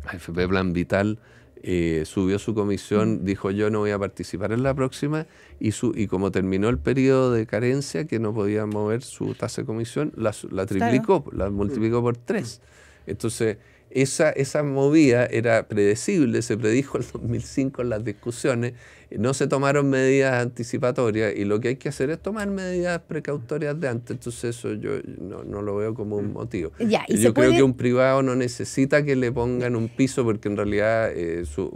Speaker 3: AFP Plan Vital eh, subió su comisión, mm. dijo yo no voy a participar en la próxima y, su, y como terminó el periodo de carencia que no podía mover su tasa de comisión, la, triplicó, la multiplicó por tres. Mm. Entonces, esa, esa movida era predecible, se predijo en 2005 en las discusiones no se tomaron medidas anticipatorias y lo que hay que hacer es tomar medidas precautorias de antes. Entonces eso yo no, lo veo como un mm. motivo. ¿y yo creo que un privado no necesita que le pongan un piso porque en realidad eh, de sus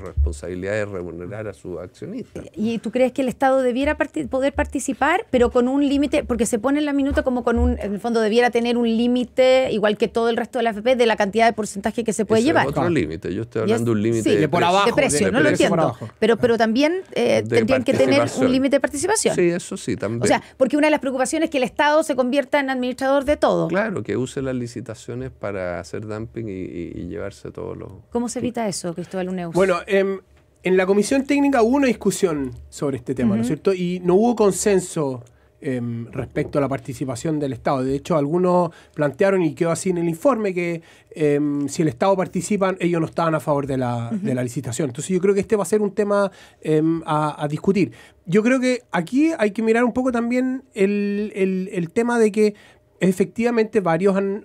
Speaker 3: responsabilidades es remunerar a sus accionistas.
Speaker 1: ¿Y tú crees que el Estado debiera poder participar, pero con un límite? Porque se pone en la minuta como con un, en el fondo debiera tener un límite, igual que todo el resto de la AFP, de la cantidad de porcentaje que se puede llevar. Es otro límite, yo estoy hablando de un límite de, no lo entiendo. pero también ah también eh, tendrían que tener un límite de participación. Sí,
Speaker 3: eso sí, también. O sea,
Speaker 1: porque una de las preocupaciones es que el Estado se convierta en administrador de todo.
Speaker 3: Claro, que use las licitaciones para hacer dumping y,
Speaker 2: llevarse todos los...
Speaker 1: ¿Cómo se evita eso, Cristóbal Uneus? Bueno,
Speaker 2: em, en la Comisión Técnica hubo una discusión sobre este tema, ¿no es cierto? Y no hubo consenso Em, respecto a la participación del Estado. De hecho, algunos plantearon, y quedó así en el informe, que em, si el Estado participa, ellos no estaban a favor de la, licitación. Entonces yo creo que este va a ser un tema em, a, discutir. Yo creo que aquí hay que mirar un poco también el, tema de que efectivamente varios han,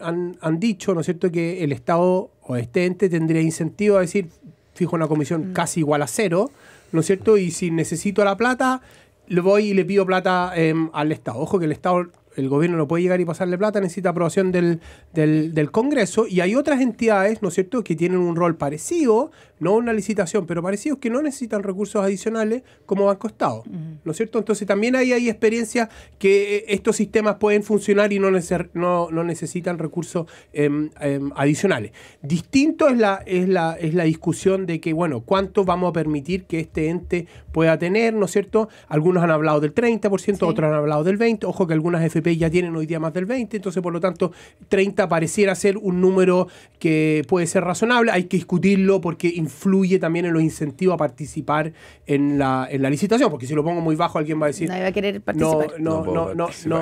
Speaker 2: dicho, ¿no es cierto?, que el Estado o este ente tendría incentivo a decir, fijo una comisión mm. casi igual a cero, ¿no es cierto? Y si necesito la plata, le voy y le pido plata em, al Estado. Ojo que el Estado, el gobierno no puede llegar y pasarle plata, necesita aprobación del, del, del Congreso. Y hay otras entidades, ¿no es cierto?, que tienen un rol parecido, no una licitación, pero parecidos que no necesitan recursos adicionales como han costado ¿no es cierto? Entonces también ahí hay experiencias que eh, estos sistemas pueden funcionar y no, no, necesitan recursos em, em, adicionales. Distinto es la, es, la, es la discusión de que, bueno, ¿cuánto vamos a permitir que este ente pueda tener, ¿no es cierto? Algunos han hablado del 30%, otros han hablado del 20%, ojo que algunas FP ya tienen hoy día más del 20%, entonces por lo tanto 30 pareciera ser un número que puede ser razonable, hay que discutirlo porque influye también en los incentivos a participar en la, licitación, porque si lo pongo muy bajo alguien va a decir, a querer participar. No, no,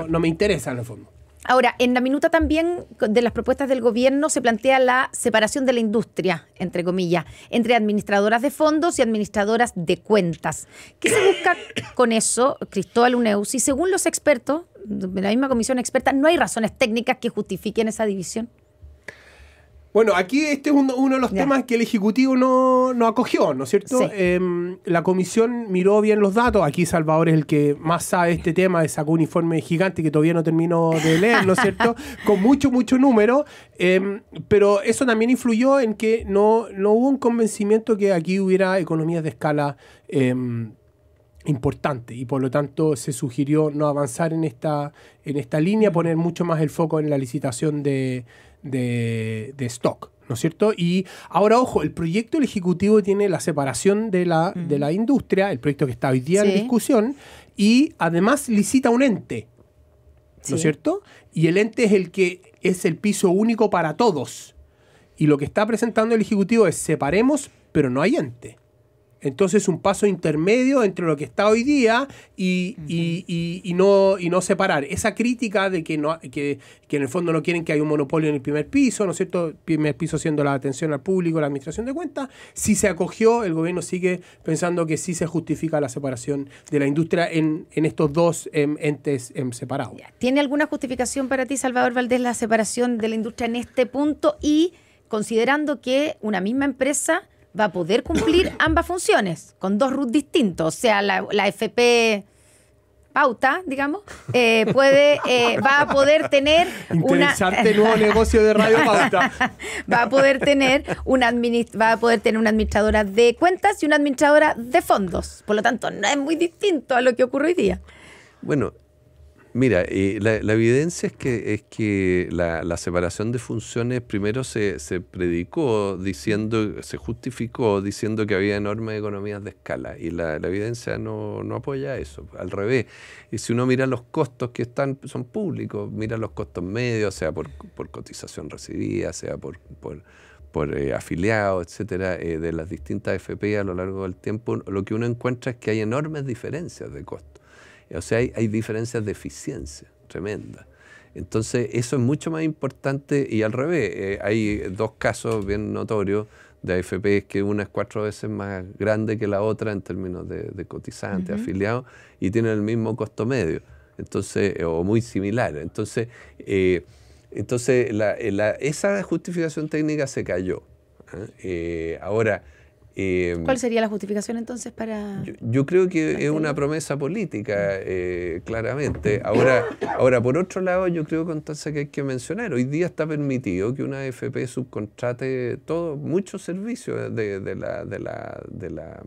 Speaker 2: no, me interesa en el fondo.
Speaker 1: Ahora, en la minuta también de las propuestas del gobierno se plantea la separación de la industria, entre comillas, entre administradoras de fondos y administradoras de cuentas. ¿Qué se busca con eso, Cristóbal Uneus? Y según los expertos, de la misma comisión experta, ¿no hay razones técnicas que justifiquen esa división?
Speaker 2: Bueno, aquí este es uno, de los temas que el Ejecutivo no, acogió, ¿no es cierto? Em, la comisión miró bien los datos. Aquí Salvador es el que más sabe este tema, sacó un informe gigante que todavía no termino de leer, ¿no es cierto? Con mucho, mucho número. Em, pero eso también influyó en que no, no hubo un convencimiento que aquí hubiera economías de escala. importantes em, importante y por lo tanto se sugirió no avanzar en esta, en esta línea, poner mucho más el foco en la licitación de, de, stock. ¿no es cierto? Y ahora, ojo, el proyecto del Ejecutivo tiene la separación de la, industria, el proyecto que está hoy día en discusión, y además licita un ente, ¿no es cierto? Y el ente es el que es el piso único para todos. Y lo que está presentando el Ejecutivo es separemos, pero no hay ente. Entonces un paso intermedio entre lo que está hoy día y, no, separar. Esa crítica de que, en el fondo no quieren que haya un monopolio en el primer piso, ¿no es cierto? Primer piso siendo la atención al público, la administración de cuentas. Si se acogió, el gobierno sigue pensando que sí se justifica la separación de la industria en, estos dos em, entes em, separados.
Speaker 1: ¿Tiene alguna justificación para ti, Salvador Valdés, la separación de la industria en este punto y considerando que una misma empresa va a poder cumplir ambas funciones con dos RUT distintos. O sea, la, FP pauta, digamos, eh, puede, eh, va a poder tener Interesante nuevo negocio de radio pauta. va a poder tener una va a poder tener una administradora de cuentas y una administradora de fondos. Por lo tanto, no es muy distinto a lo que ocurre hoy día.
Speaker 3: Bueno, Mira, eh, la, evidencia es que, es que la, separación de funciones primero se, predicó diciendo, se justificó diciendo que había enormes economías de escala y la, evidencia no, apoya eso, al revés. Y si uno mira los costos que están, son públicos, mira los costos medios, sea por, cotización recibida, sea por, por por eh, etcétera, eh, de las distintas FP a lo largo del tiempo, lo que uno encuentra es que hay enormes diferencias de costos. O sea, hay, hay diferencias de eficiencia tremenda. Entonces, eso es mucho más importante y al revés. Eh, hay dos casos bien notorios de AFP que una es cuatro veces más grande que la otra en términos de, cotizantes, afiliados, y tienen el mismo costo medio, entonces, eh, o muy similar. Entonces, eh, entonces esa justificación técnica se cayó. ¿ah? ahora, Em, ¿Cuál
Speaker 1: sería la justificación entonces para...?
Speaker 3: Yo, creo que es este una promesa política, eh, claramente. Ahora, ahora, por otro lado, yo creo que que hay que mencionar, hoy día está permitido que una AFP subcontrate todo, muchos servicios de, la, de, la,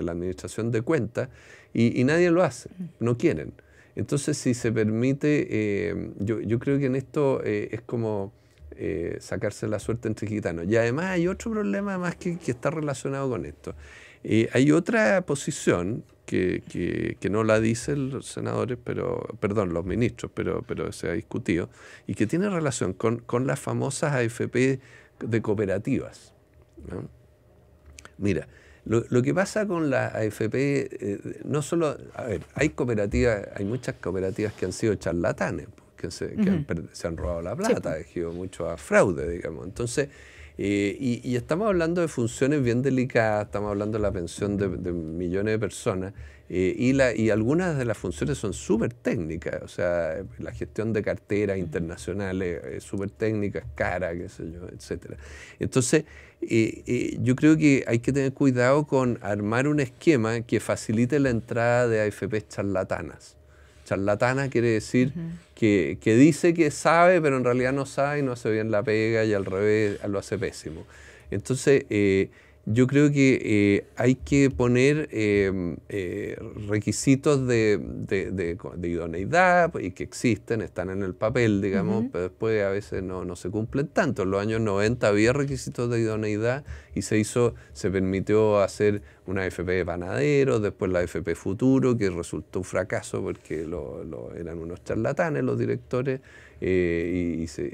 Speaker 3: administración de cuentas y, nadie lo hace, mm. no quieren. Entonces, si se permite, eh, yo, yo creo que en esto eh, es como eh, sacarse la suerte entre gitanos. Y además hay otro problema más que, está relacionado con esto. Eh, hay otra posición que, no la dicen los senadores, pero, perdón, los ministros, pero, pero se ha discutido, y que tiene relación con, las famosas AFP de cooperativas. Mira, lo, que pasa con las AFP, eh, no solo, a ver, hay cooperativas, hay muchas cooperativas que han sido charlatanes que, se, han, robado la plata, ha mucho a fraude, digamos. Entonces, eh, y, estamos hablando de funciones bien delicadas, estamos hablando de la pensión de, millones de personas, eh, y, y algunas de las funciones son súper técnicas, o sea, la gestión de carteras internacionales eh, es súper técnica, es cara, qué sé yo, etc. Entonces, yo creo que hay que tener cuidado con armar un esquema que facilite la entrada de AFP charlatanas. Charlatana quiere decir que, dice que sabe, pero en realidad no sabe y no hace bien la pega y al revés lo hace pésimo. Entonces, eh, yo creo que eh, hay que poner em, eh, requisitos de, idoneidad pues, y que existen, están en el papel, digamos, pero después a veces no, se cumplen tanto. En los años 90 había requisitos de idoneidad y se hizo, se permitió hacer una FP de panaderos, después la FP Futuro, que resultó un fracaso porque lo, eran unos charlatanes los directores. Eh, y, se,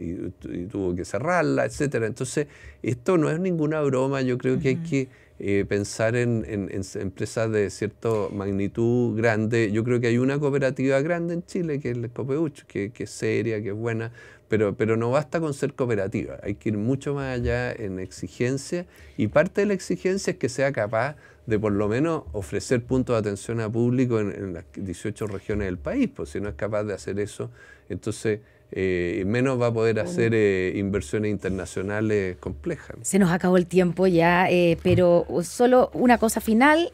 Speaker 3: tuvo que cerrarla, etcétera. Entonces, esto no es ninguna broma, yo creo que hay que eh, pensar en, empresas de cierta magnitud grande. Yo creo que hay una cooperativa grande en Chile, que es el Copeuch, que, es seria, que es buena, pero, pero no basta con ser cooperativa, hay que ir mucho más allá en exigencia y parte de la exigencia es que sea capaz de por lo menos ofrecer puntos de atención a público en, las 18 regiones del país, porque si no es capaz de hacer eso, entonces eh, menos va a poder hacer eh, inversiones internacionales complejas.
Speaker 1: Se nos acabó el tiempo ya, eh, pero solo una cosa final.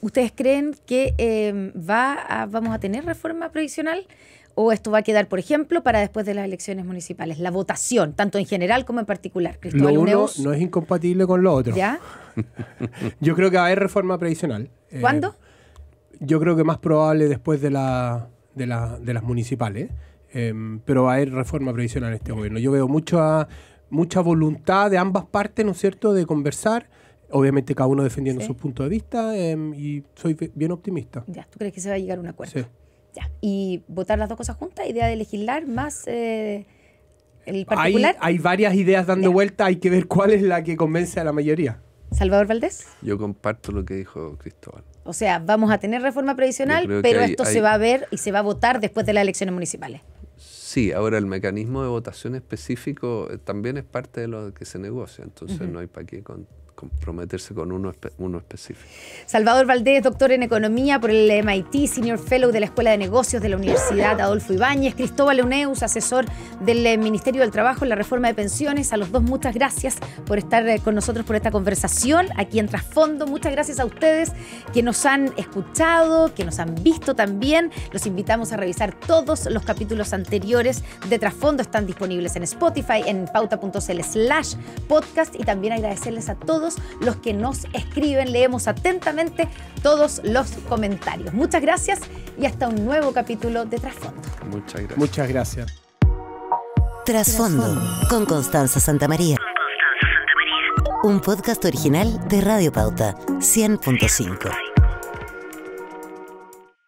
Speaker 1: ¿Ustedes creen que vamos a tener reforma previsional? ¿O esto va a quedar, por ejemplo, para después de las elecciones municipales? La votación, tanto en general como en particular. Cristóbal lo uno
Speaker 2: no es incompatible con lo otro. ¿Ya? Yo creo que va a haber reforma previsional. ¿Cuándo? yo creo que más probable después de, de las municipales. Em, pero va a haber reforma previsional en este gobierno. Yo veo mucha, mucha voluntad de ambas partes, ¿no es cierto?, de conversar. Obviamente cada uno defendiendo su punto de vista em, y soy bien optimista. Ya,
Speaker 1: ¿tú crees que se va a llegar a un acuerdo? Sí. Ya. Y votar las dos cosas juntas, idea de legislar más... Eh, el particular. Hay, hay,
Speaker 2: varias ideas dando vuelta, hay que ver cuál es la que convence a la mayoría.
Speaker 1: Salvador Valdés.
Speaker 2: Yo comparto lo que dijo Cristóbal.
Speaker 1: O sea, vamos a tener reforma previsional, pero esto se va a ver y se va a votar después de las elecciones municipales.
Speaker 3: Sí, ahora el mecanismo de votación específico eh, también es parte de lo que se negocia, entonces no hay para qué contar comprometerse con uno, uno específico.
Speaker 1: Salvador Valdés, doctor en Economía por el MIT, Senior Fellow de la Escuela de Negocios de la Universidad Adolfo Ibáñez, Cristóbal Uneus, asesor del eh, Ministerio del Trabajo en la reforma de pensiones. A los dos, muchas gracias por estar eh, con nosotros, por esta conversación aquí en Trasfondo. Muchas gracias a ustedes que nos han escuchado, que nos han visto también. Los invitamos a revisar todos los capítulos anteriores de Trasfondo. Están disponibles en Spotify, en pauta.cl slash podcast y también agradecerles a todos los que nos escriben. Leemos atentamente todos los comentarios. Muchas gracias y hasta un nuevo capítulo de Trasfondo.
Speaker 2: Muchas gracias. Muchas gracias.
Speaker 1: Trasfondo con Constanza Santamaría. Un podcast original de Radio Pauta 100.5.